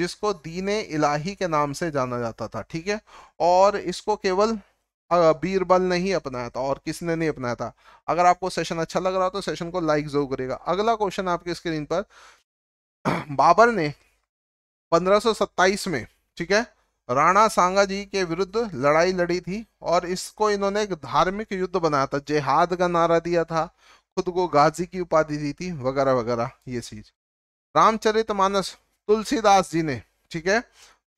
जिसको दीन इलाही के नाम से जाना जाता था ठीक है और इसको केवल बीरबल ने ही अपनाया था और किसने नहीं अपनाया था अगर आपको सेशन अच्छा लग रहा हो तो सेशन को लाइक जरूर करेगा अगला क्वेश्चन आपके स्क्रीन पर बाबर ने पंद्रह में ठीक है राणा सांगा जी के विरुद्ध लड़ाई लड़ी थी और इसको इन्होंने एक धार्मिक युद्ध बनाया था जेहाद का नारा दिया था खुद को गाजी की उपाधि दी थी वगैरह वगैरह ये चीज रामचरित मानस तुलसीदास जी ने ठीक है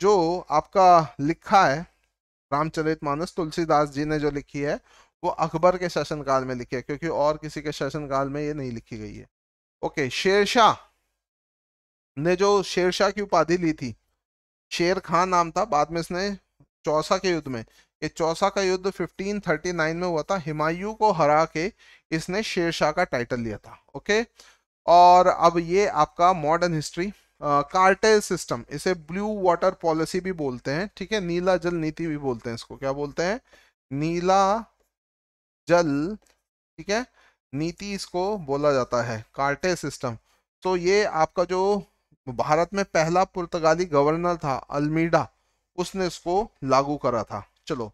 जो आपका लिखा है रामचरित मानस तुलसीदास जी ने जो लिखी है वो अकबर के शासनकाल में लिखी है क्योंकि और किसी के शासनकाल में ये नहीं लिखी गई है ओके शेरशाह ने जो शेरशाह की उपाधि ली थी शेर खान नाम था बाद में इसने चौसा के युद्ध में ये चौसा का युद्ध 1539 में हुआ था हिमायू को हरा के इसने शेरशाह का टाइटल लिया था ओके और अब ये आपका मॉडर्न हिस्ट्री कार्टेल सिस्टम इसे ब्लू वाटर पॉलिसी भी बोलते हैं ठीक है नीला जल नीति भी बोलते हैं इसको क्या बोलते हैं नीला जल ठीक है नीति इसको बोला जाता है कार्टेल सिस्टम तो ये आपका जो भारत में पहला पुर्तगाली गवर्नर था अल्मीडा उसने इसको लागू करा था चलो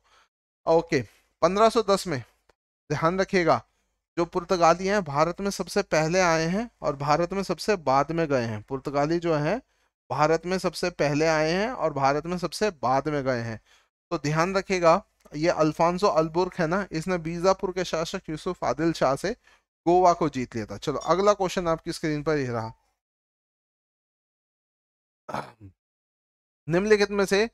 ओके 1510 में ध्यान रखिएगा जो पुर्तगाली हैं भारत में सबसे पहले आए हैं और भारत में सबसे बाद में गए हैं पुर्तगाली जो है भारत में सबसे पहले आए हैं और भारत में सबसे बाद में गए हैं तो ध्यान रखिएगा ये अल्फांसो अलबुर्क है ना इसने बीजापुर के शासक यूसुफ आदिल शाह से गोवा को जीत लिया था चलो अगला क्वेश्चन आपकी स्क्रीन पर ही रहा निम्नलिखित में से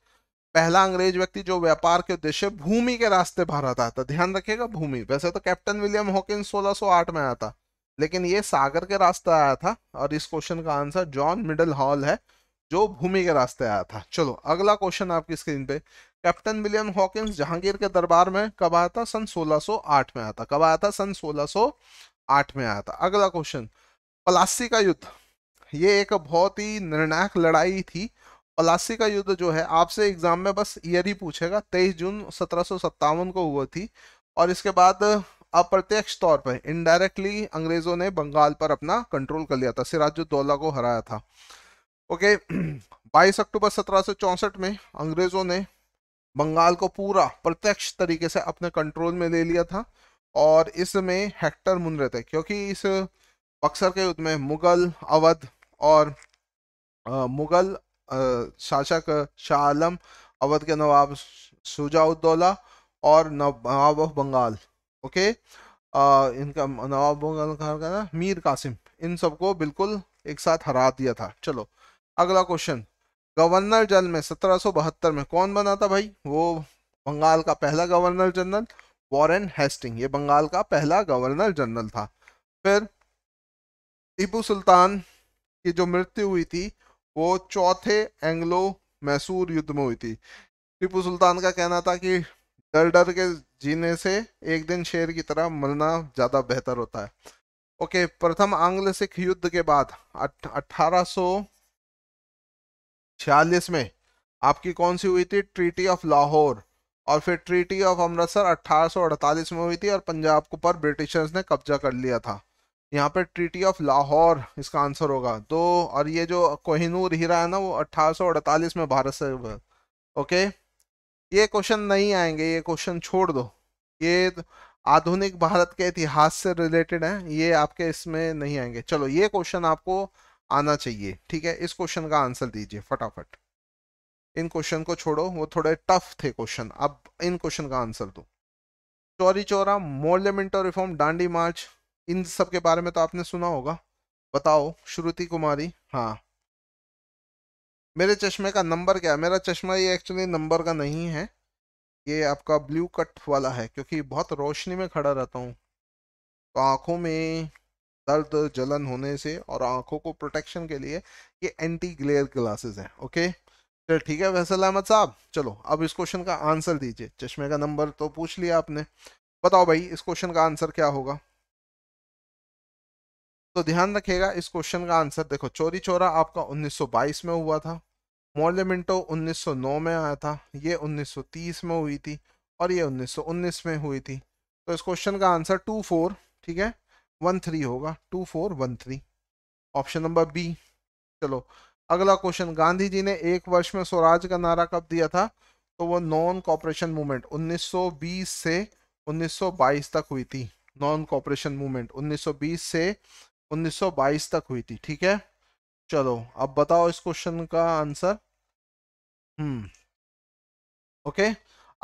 पहला अंग्रेज व्यक्ति जो व्यापार के उद्देश्य भूमि के रास्ते भारत आता ध्यान रखिएगा भूमि वैसे तो कैप्टन विलियम हॉकिंस 1608 में आया था लेकिन ये सागर के रास्ते आया था और इस क्वेश्चन का आंसर जॉन मिडल हॉल है जो भूमि के रास्ते आया था चलो अगला क्वेश्चन आपकी स्क्रीन पे कैप्टन विलियम हॉकिंस जहांगीर के दरबार में कब आया था सन 1608 में आया था कब आया था सन 1608 में आया था अगला क्वेश्चन प्लासी का युद्ध ये एक बहुत ही निर्णायक लड़ाई थी पलासी का युद्ध जो है आपसे एग्जाम में बस ईयर ही पूछेगा तेईस जून सत्रह को हुआ थी और इसके बाद अप्रत्यक्ष तौर पर इनडायरेक्टली अंग्रेजों ने बंगाल पर अपना कंट्रोल कर लिया था सिराजुद्दौला को हराया था ओके 22 अक्टूबर सत्रह में अंग्रेजों ने बंगाल को पूरा प्रत्यक्ष तरीके से अपने कंट्रोल में ले लिया था और इसमें हेक्टर मुनरे थे क्योंकि इस बक्सर के युद्ध में मुगल अवध और मुग़ल शासक शाह आलम अवध के नवाब शुजाउद्दौला और नवाब ऑफ बंगाल ओके आ, इनका नवाब बंगाल का ना मीर कासिम इन सबको बिल्कुल एक साथ हरा दिया था चलो अगला क्वेश्चन गवर्नर जनरल में सत्रह में कौन बना था भाई वो बंगाल का पहला गवर्नर जनरल वॉरेन हेस्टिंग ये बंगाल का पहला गवर्नर जनरल था फिर टीपू सुल्तान की जो मृत्यु हुई थी वो चौथे एंग्लो मैसूर युद्ध में हुई थी टीपू सुल्तान का कहना था कि डर डर के जीने से एक दिन शेर की तरह मरना ज़्यादा बेहतर होता है ओके प्रथम आंग्ल सिख युद्ध के बाद अठारह छियालीस में आपकी कौन सी हुई थी ट्रीटी ऑफ लाहौर और फिर ट्रीटी ऑफ अमृतसर 1848 में हुई थी और पंजाब को पर ब्रिटिशर्स ने कब्जा कर लिया था यहाँ पर ट्रीटी ऑफ लाहौर इसका आंसर होगा तो और ये जो कोहिनूर हीरा है ना वो अट्ठारह में भारत से ओके ये क्वेश्चन नहीं आएंगे ये क्वेश्चन छोड़ दो ये आधुनिक भारत के इतिहास से रिलेटेड है ये आपके इसमें नहीं आएंगे चलो ये क्वेश्चन आपको आना चाहिए ठीक है इस क्वेश्चन का आंसर दीजिए फटाफट इन क्वेश्चन को छोड़ो वो थोड़े टफ थे क्वेश्चन अब इन क्वेश्चन का आंसर दो Chauri Chaura Morley Minto reform Dandi march इन सब के बारे में तो आपने सुना होगा बताओ श्रुति कुमारी हाँ मेरे चश्मे का नंबर क्या है मेरा चश्मा ये एक्चुअली नंबर का नहीं है ये आपका ब्लू कट वाला है क्योंकि बहुत रोशनी में खड़ा रहता हूँ तो आँखों में दर्द जलन होने से और आँखों को प्रोटेक्शन के लिए ये एंटी ग्लेयर ग्लासेस हैं ओके चल ठीक है वैसल अहमद साहब चलो अब इस क्वेश्चन का आंसर दीजिए चश्मे का नंबर तो पूछ लिया आपने बताओ भाई इस क्वेश्चन का आंसर क्या होगा तो ध्यान रखिएगा इस क्वेश्चन का आंसर देखो चोरी चोरा आपका 1922 में हुआ था मोर्ले 1909 में आया था ये 1930 में हुई थी और ये 1919 में हुई थी तो इस क्वेश्चन का आंसर 24 ठीक है 13 होगा 2413 ऑप्शन नंबर बी चलो अगला क्वेश्चन गांधी जी ने एक वर्ष में स्वराज का नारा कब दिया था तो वो नॉन कॉपरेशन मूवमेंट 1920 से 1922 तक हुई थी नॉन कॉपरेशन मूवमेंट 1920 से 1922 तक हुई थी ठीक है चलो अब बताओ इस क्वेश्चन का आंसर हम्म ओके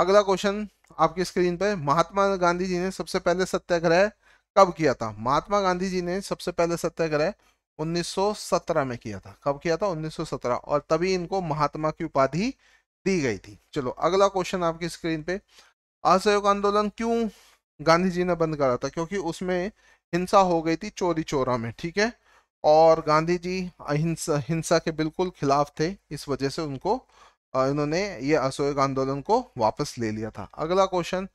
अगला क्वेश्चन आपकी स्क्रीन पे महात्मा गांधी जी ने सबसे पहले सत्याग्रह कब किया था महात्मा गांधी जी ने सबसे पहले सत्याग्रह 1917 में किया था कब किया था 1917 और तभी इनको महात्मा की उपाधि दी गई थी चलो अगला क्वेश्चन आपकी स्क्रीन पे असहयोग आंदोलन क्यों गांधी जी ने बंद करा था क्योंकि उसमें हिंसा हो गई थी चोरी चोरा में ठीक है और गांधी जी अहिंसा हिंसा के बिल्कुल खिलाफ थे इस वजह से उनको इन्होंने ये असहयोग आंदोलन को वापस ले लिया था अगला क्वेश्चन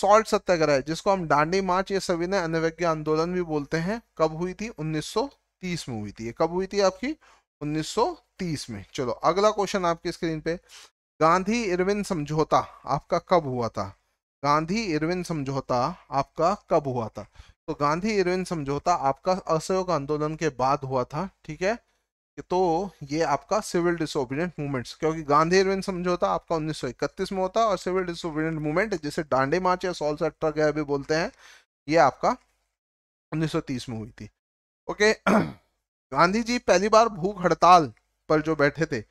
सॉल्ट सत्याग्रह जिसको हम डांडी मार्च या सविनय अनवज्ञ आंदोलन भी बोलते हैं कब हुई थी 1930 में हुई थी कब हुई थी आपकी 1930 में चलो अगला क्वेश्चन आपकी स्क्रीन पे गांधी इरविन समझौता आपका कब हुआ था गांधी इरविन समझौता आपका कब हुआ था तो गांधी इरविन समझौता आपका असहयोग आंदोलन के बाद हुआ था ठीक है तो ये आपका सिविल डिसोबिडेंट मूवमेंट्स क्योंकि गांधी इरविन समझौता आपका 1931 में होता और सिविल डिसोबिडेंट मूवमेंट जिसे डांडे मार्च या सॉल सेक्टर के भी बोलते हैं ये आपका 1930 में हुई थी ओके गांधी जी पहली बार भूख हड़ताल पर जो बैठे थे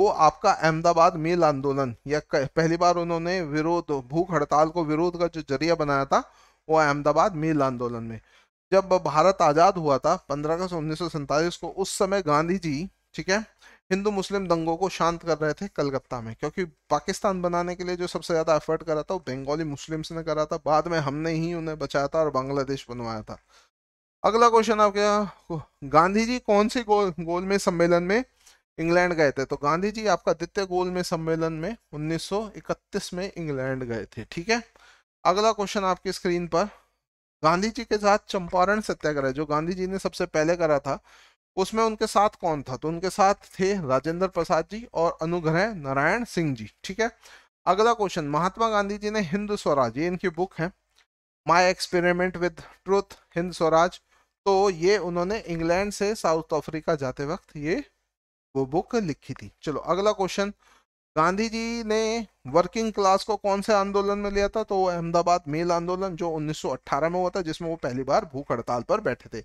वो आपका अहमदाबाद मेल आंदोलन या पहली बार उन्होंने विरोध भूख हड़ताल को विरोध का जो जरिया बनाया था वो अहमदाबाद मील आंदोलन में जब भारत आज़ाद हुआ था पंद्रह अगस्त उन्नीस को उस समय गांधी जी ठीक है हिंदू मुस्लिम दंगों को शांत कर रहे थे कलकत्ता में क्योंकि पाकिस्तान बनाने के लिए जो सबसे ज़्यादा एफर्ट करा था वो बंगाली मुस्लिम्स ने करा था बाद में हमने ही उन्हें बचाया था और बांग्लादेश बनवाया था अगला क्वेश्चन आपके गांधी जी कौन से गोल गोल में सम्मेलन में इंग्लैंड गए थे तो गांधी जी आपका द्वितीय गोल में सम्मेलन में 1931 में इंग्लैंड गए थे ठीक है अगला क्वेश्चन आपकी स्क्रीन पर गांधी जी के साथ चंपारण सत्याग्रह जो गांधी जी ने सबसे पहले करा था उसमें उनके साथ कौन था तो उनके साथ थे राजेंद्र प्रसाद जी और अनुग्रह नारायण सिंह जी ठीक है अगला क्वेश्चन महात्मा गांधी जी ने हिंद स्वराज ये इनकी बुक है my experiment with truth Hind Swaraj तो ये उन्होंने इंग्लैंड से साउथ अफ्रीका जाते वक्त ये वो बुक लिखी थी चलो अगला क्वेश्चन गांधी जी ने वर्किंग क्लास को कौन से आंदोलन में लिया था तो वो अहमदाबाद मेल आंदोलन जो 1918 में हुआ था जिसमें वो पहली बार भूख हड़ताल पर बैठे थे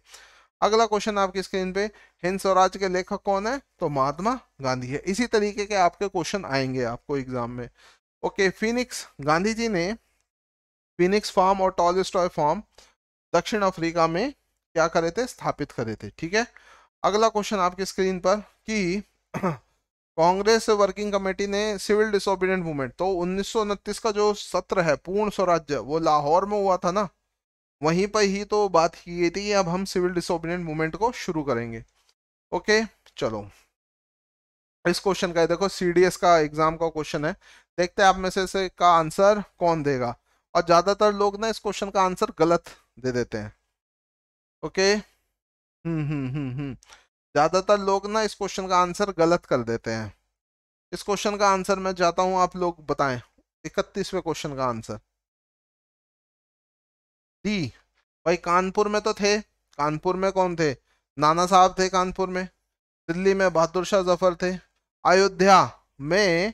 अगला क्वेश्चन आपकी स्क्रीन पे हिंद स्वराज के लेखक कौन है तो महात्मा गांधी है इसी तरीके के आपके क्वेश्चन आएंगे आपको एग्जाम में ओके फिनिक्स गांधी जी ने फिनिक्स फार्म और स्टॉय फार्म दक्षिण अफ्रीका में क्या करे थे स्थापित करे थे ठीक है अगला क्वेश्चन आपकी स्क्रीन पर कि कांग्रेस वर्किंग कमेटी ने सिविल डिसोबिडेंट मूवमेंट तो उन्नीस का जो सत्र है पूर्ण स्वराज्य वो लाहौर में हुआ था ना वहीं पर ही तो बात की गई थी कि अब हम सिविल डिसोबिडेंट मूवमेंट को शुरू करेंगे ओके चलो इस क्वेश्चन का है देखो सीडीएस का एग्जाम का क्वेश्चन है देखते हैं आप में से, से का आंसर कौन देगा और ज्यादातर लोग ना इस क्वेश्चन का आंसर गलत दे देते हैं ओके हम्म हम्म हम्म हम्म ज़्यादातर लोग ना इस क्वेश्चन का आंसर गलत कर देते हैं इस क्वेश्चन का आंसर मैं चाहता हूँ आप लोग बताएं इकतीसवें क्वेश्चन का आंसर डी भाई कानपुर में तो थे कानपुर में कौन थे नाना साहब थे कानपुर में दिल्ली में बहादुर शाह जफर थे अयोध्या में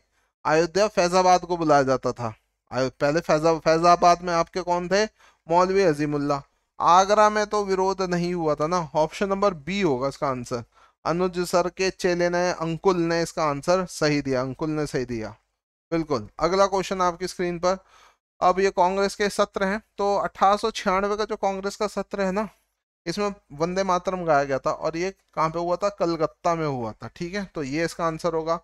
अयोध्या फैजाबाद को बुलाया जाता था पहले फैजा फैजाबाद में आपके कौन थे मौलवी अजीमुल्ला आगरा में तो विरोध नहीं हुआ था ना ऑप्शन नंबर बी होगा इसका आंसर अनुज सर के चेले ने अंकुल ने इसका आंसर सही दिया अंकुल ने सही दिया बिल्कुल अगला क्वेश्चन आपकी स्क्रीन पर अब ये कांग्रेस के सत्र हैं तो अठारह का जो कांग्रेस का सत्र है ना इसमें वंदे मातरम गाया गया था और ये कहाँ पे हुआ था कलकत्ता में हुआ था ठीक है तो ये इसका आंसर होगा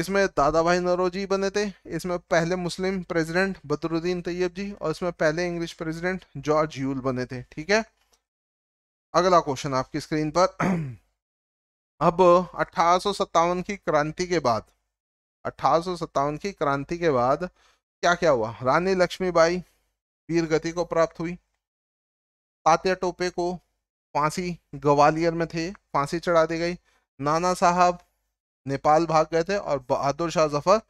इसमें दादा भाई नरोजी बने थे इसमें पहले Muslim president Badruddin Tyabji और इसमें पहले इंग्लिश प्रेसिडेंट जॉर्ज यूल बने थे ठीक है अगला क्वेश्चन आपकी स्क्रीन पर अब अठारह की क्रांति के बाद अठारह की क्रांति के बाद क्या क्या हुआ रानी लक्ष्मीबाई वीर गति को प्राप्त हुई तात्या टोपे को फांसी ग्वालियर में थे फांसी चढ़ा दी गई नाना साहब नेपाल भाग गए थे और बहादुर शाह जफर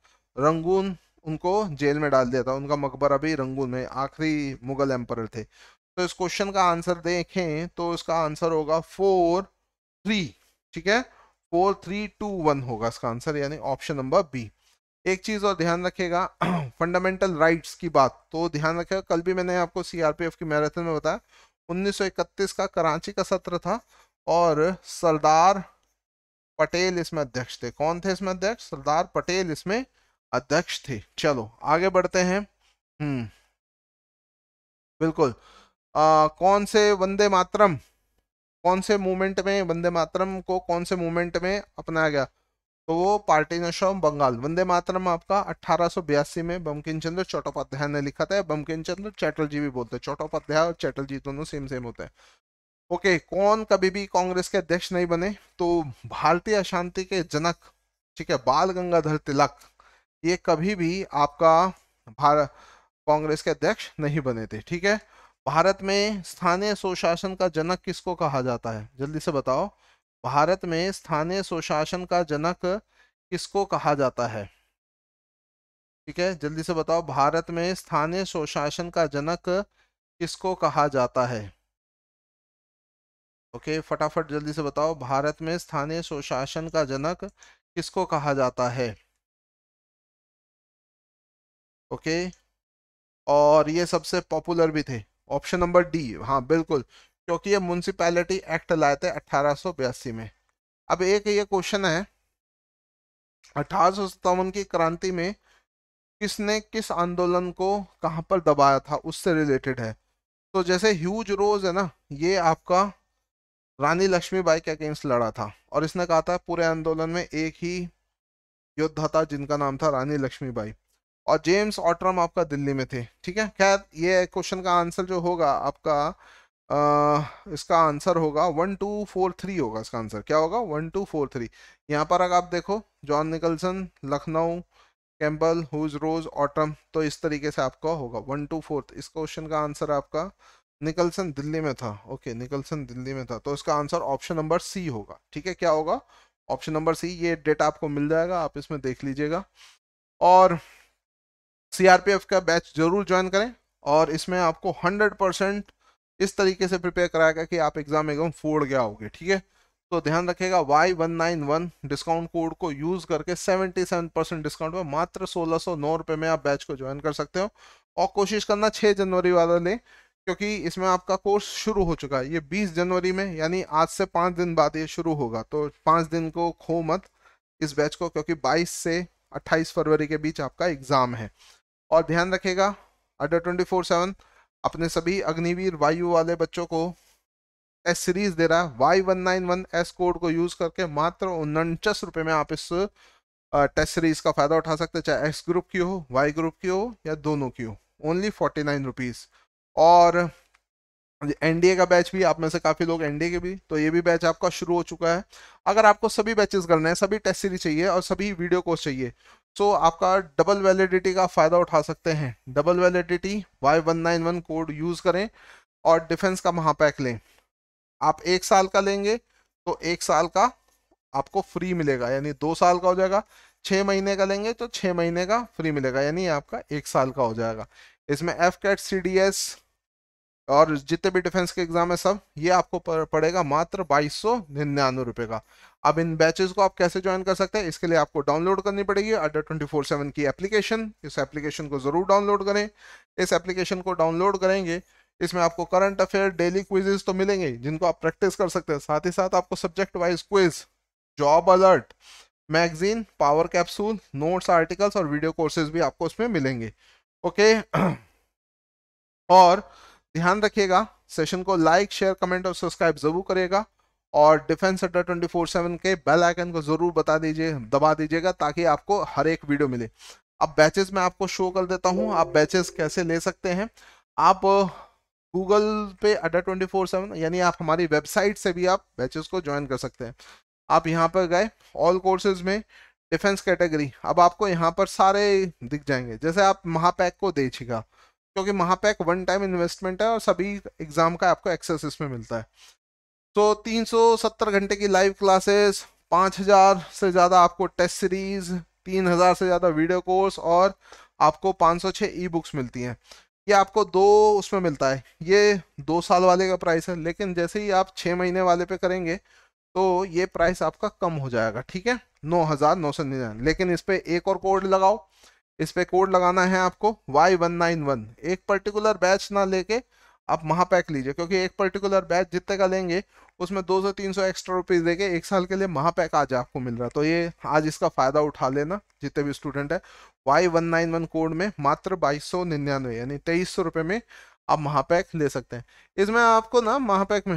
रंगून उनको जेल में डाल दिया था उनका मकबरा भी रंगून में आखिरी मुगल एम्पर थे तो इस क्वेश्चन का आंसर देखें तो इसका आंसर होगा फोर थ्री ठीक है फोर थ्री टू वन होगा इसका आंसर यानी ऑप्शन नंबर बी एक चीज और ध्यान रखेगा फंडामेंटल राइट्स की बात तो ध्यान रखेगा कल भी मैंने आपको सीआरपीएफ की मैराथन में बताया 1931 का कराची का सत्र था और सरदार पटेल इसमें अध्यक्ष थे कौन थे इसमें अध्यक्ष सरदार पटेल इसमें अध्यक्ष थे चलो आगे बढ़ते हैं हम्म बिल्कुल आ, कौन से वंदे मातरम कौन से मूवमेंट में वंदे मातरम को कौन से मूवमेंट में अपनाया गया तो वो पार्टी ऑफ बंगाल वंदे मातरम आपका अट्ठारह में बमकिन चंद्र चौटोपाध्याय ने लिखा था बमकिन चंद्र चैटर्जी भी बोलते हैं चौटोपाध्याय और चैटर्जी दोनों सेम सेम होते हैं ओके कौन कभी भी कांग्रेस के अध्यक्ष नहीं बने तो भारतीय अशांति के जनक ठीक है बाल गंगाधर तिलक ये कभी भी आपका भारत कांग्रेस के अध्यक्ष नहीं बने थे ठीक है भारत में स्थानीय सुशासन का जनक किसको कहा जाता है जल्दी से बताओ भारत में स्थानीय सुशासन का जनक किसको कहा जाता है ठीक है जल्दी से बताओ भारत में स्थानीय सुशासन का जनक किसको कहा जाता है ओके फटाफट जल्दी से बताओ भारत में स्थानीय सुशासन का जनक किसको कहा जाता है ओके और ये सबसे पॉपुलर भी थे ऑप्शन नंबर डी हाँ बिल्कुल क्योंकि ये म्यूनसिपैलिटी एक्ट लाए थे अट्ठारह में अब एक ये क्वेश्चन है अठारह की क्रांति में किसने किस आंदोलन को कहाँ पर दबाया था उससे रिलेटेड है तो जैसे ह्यूज रोज है ना ये आपका रानी लक्ष्मीबाई के अगेंस्ट लड़ा था और इसने कहा था पूरे आंदोलन में एक ही योद्धा था जिनका नाम था रानी लक्ष्मीबाई और जेम्स ऑट्रम आपका दिल्ली में थे ठीक है खैर ये क्वेश्चन का आंसर जो होगा आपका आ, इसका आंसर होगा वन टू फोर थ्री होगा इसका आंसर क्या होगा वन टू फोर थ्री यहाँ पर अगर आप देखो John Nicholson Lucknow Campbell Hugh Rose Outram तो इस तरीके से आपका होगा वन टू फोर इस क्वेश्चन का आंसर आपका निकलसन दिल्ली में था ओके निकलसन दिल्ली में था तो इसका आंसर ऑप्शन नंबर सी होगा ठीक है क्या होगा ऑप्शन नंबर सी ये डेटा आपको मिल जाएगा आप इसमें देख लीजिएगा और सीआरपीएफ का बैच जरूर ज्वाइन करें और इसमें आपको 100 परसेंट इस तरीके से प्रिपेयर कराएगा कि आप एग्जाम एकदम फोड़ गया होगे ठीक है तो ध्यान रखेगा Y one nine one discount code को यूज करके सेवेंटी सेवन परसेंट डिस्काउंट में मात्र सोलह सौ नौ रुपये में आप बैच को ज्वाइन कर सकते हो और कोशिश करना 6 जनवरी वाला लें क्योंकि इसमें आपका कोर्स शुरू हो चुका है ये 20 जनवरी में यानी आज से पाँच दिन बाद ये शुरू होगा तो पाँच दिन को खो मत इस बैच को क्योंकि 22 से 28 फरवरी के बीच आपका एग्ज़ाम है और ध्यान रखेगा अंडर ट्वेंटी फोर सेवन अपने सभी अग्निवीर वायु वाले बच्चों को एस सीरीज दे रहा है Y one nine one S code को यूज़ करके मात्र उनचास रुपये में आप इस टेस्ट सीरीज का फ़ायदा उठा सकते हैं चाहे एक्स ग्रुप की हो वाई ग्रुप की हो या दोनों की हो ओनली फोर्टी नाइन रुपीज़ और एनडीए का बैच भी आप में से काफ़ी लोग एनडीए के भी तो ये भी बैच आपका शुरू हो चुका है अगर आपको सभी बैचेस करने हैं सभी टेस्ट सीरीज चाहिए और सभी वीडियो कोर्स चाहिए सो तो आपका डबल वैलिडिटी का फ़ायदा उठा सकते हैं double validity Y one nine one code use करें और डिफेंस का महापैक लें आप एक साल का लेंगे तो एक साल का आपको फ्री मिलेगा यानी दो साल का हो जाएगा छः महीने का लेंगे तो छः महीने का फ्री मिलेगा यानी आपका एक साल का हो जाएगा इसमें AFCAT C D S और जितने भी डिफेंस के एग्जाम है सब ये आपको पड़ेगा मात्र बाईस सौ निन्यानवे रुपए का अब इन बैचेस को आप कैसे ज्वाइन कर सकते हैं इसके लिए आपको डाउनलोड करनी पड़ेगी अड्डा ट्वेंटी फोर सेवन की एप्लीकेशन इस एप्लीकेशन को ज़रूर डाउनलोड करें इस एप्लीकेशन को डाउनलोड करेंगे इसमें आपको करंट अफेयर डेली क्विजेज तो मिलेंगे जिनको आप प्रैक्टिस कर सकते हैं साथ ही साथ आपको subject wise quiz job alert magazine power capsule notes articles और वीडियो कोर्सेज भी आपको उसमें मिलेंगे ओके और ध्यान रखिएगा सेशन को लाइक शेयर कमेंट और सब्सक्राइब जरूर करिएगा और defence Adda twenty four seven के बेल आइकन को जरूर बता दीजिए दबा दीजिएगा ताकि आपको हर एक वीडियो मिले अब बैचेस मैं आपको शो कर देता हूँ आप बैचेस कैसे ले सकते हैं आप गूगल uh, पे अड्डा ट्वेंटी फोर सेवन यानी आप हमारी वेबसाइट से भी आप बैचेस को ज्वाइन कर सकते हैं आप यहाँ पर गए ऑल कोर्सेज में डिफेंस कैटेगरी अब आपको यहाँ पर सारे दिख जाएंगे जैसे आप महापैक को देखिएगा क्योंकि महापैक वन टाइम इन्वेस्टमेंट है और सभी एग्जाम का आपको एक्सेस इसमें मिलता है तो 370 घंटे की लाइव क्लासेस 5000 से ज़्यादा आपको टेस्ट सीरीज 3000 से ज़्यादा वीडियो कोर्स और आपको 506 ई बुक्स मिलती हैं ये आपको दो उसमें मिलता है ये दो साल वाले का प्राइस है लेकिन जैसे ही आप छः महीने वाले पे करेंगे तो ये प्राइस आपका कम हो जाएगा ठीक है नौ हज़ार नौ सौ निन्यानवे लेकिन इस पर एक और कोड लगाओ इस पे कोड लगाना है आपको वाई वन नाइन वन एक पर्टिकुलर बैच ना लेके आप महापैक लीजिए क्योंकि एक पर्टिकुलर बैच जितने का लेंगे उसमें दो सौ तीन सौ एक्स्ट्रा रुपीज़ देके एक साल के लिए महापैक आज आपको मिल रहा है तो ये आज इसका फ़ायदा उठा लेना जितने भी स्टूडेंट है Y one nine one code में मात्र बाईस सौ निन्यानवे यानी तेईस सौ रुपए में आप महापैक ले सकते हैं इसमें आपको ना महापैक में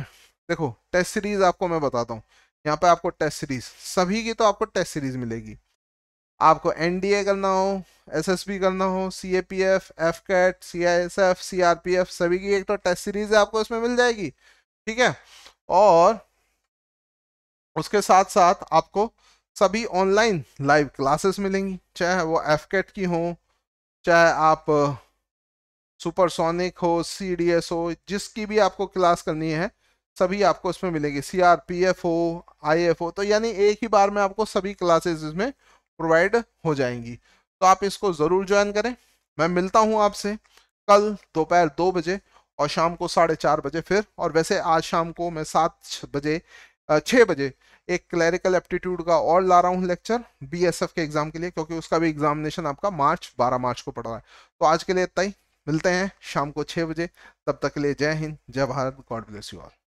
देखो टेस्ट सीरीज़ आपको मैं बताता हूँ यहाँ पे आपको टेस्ट सीरीज़ सभी की तो आपको टेस्ट सीरीज़ मिलेगी आपको एनडीए करना हो एसएसबी करना हो सीएपीएफ एफकेट सीआईएसएफ सीआरपीएफ सभी की एक तो टेस्ट सीरीज आपको इसमें मिल जाएगी ठीक है और उसके साथ साथ आपको सभी ऑनलाइन लाइव क्लासेस मिलेंगी चाहे वो एफकेट की हो चाहे आप सुपरसोनिक हो सीडीएस हो जिसकी भी आपको क्लास करनी है सभी आपको इसमें मिलेगी सीआरपीएफ हो आईएफ हो तो यानी एक ही बार में आपको सभी क्लासेस इसमें प्रोवाइड हो जाएंगी तो आप इसको ज़रूर ज्वाइन करें मैं मिलता हूँ आपसे कल दोपहर दो बजे और शाम को साढ़े चार बजे फिर और वैसे आज शाम को मैं सात बजे छः बजे एक क्लैरिकल एप्टीट्यूड का और ला रहा हूँ लेक्चर बीएसएफ के एग्ज़ाम के लिए क्योंकि उसका भी एग्जामिनेशन आपका मार्च बारह मार्च को पड़ रहा है तो आज के लिए इतना ही मिलते हैं शाम को छः बजे तब तक के लिए जय हिंद जय Bharat God bless you all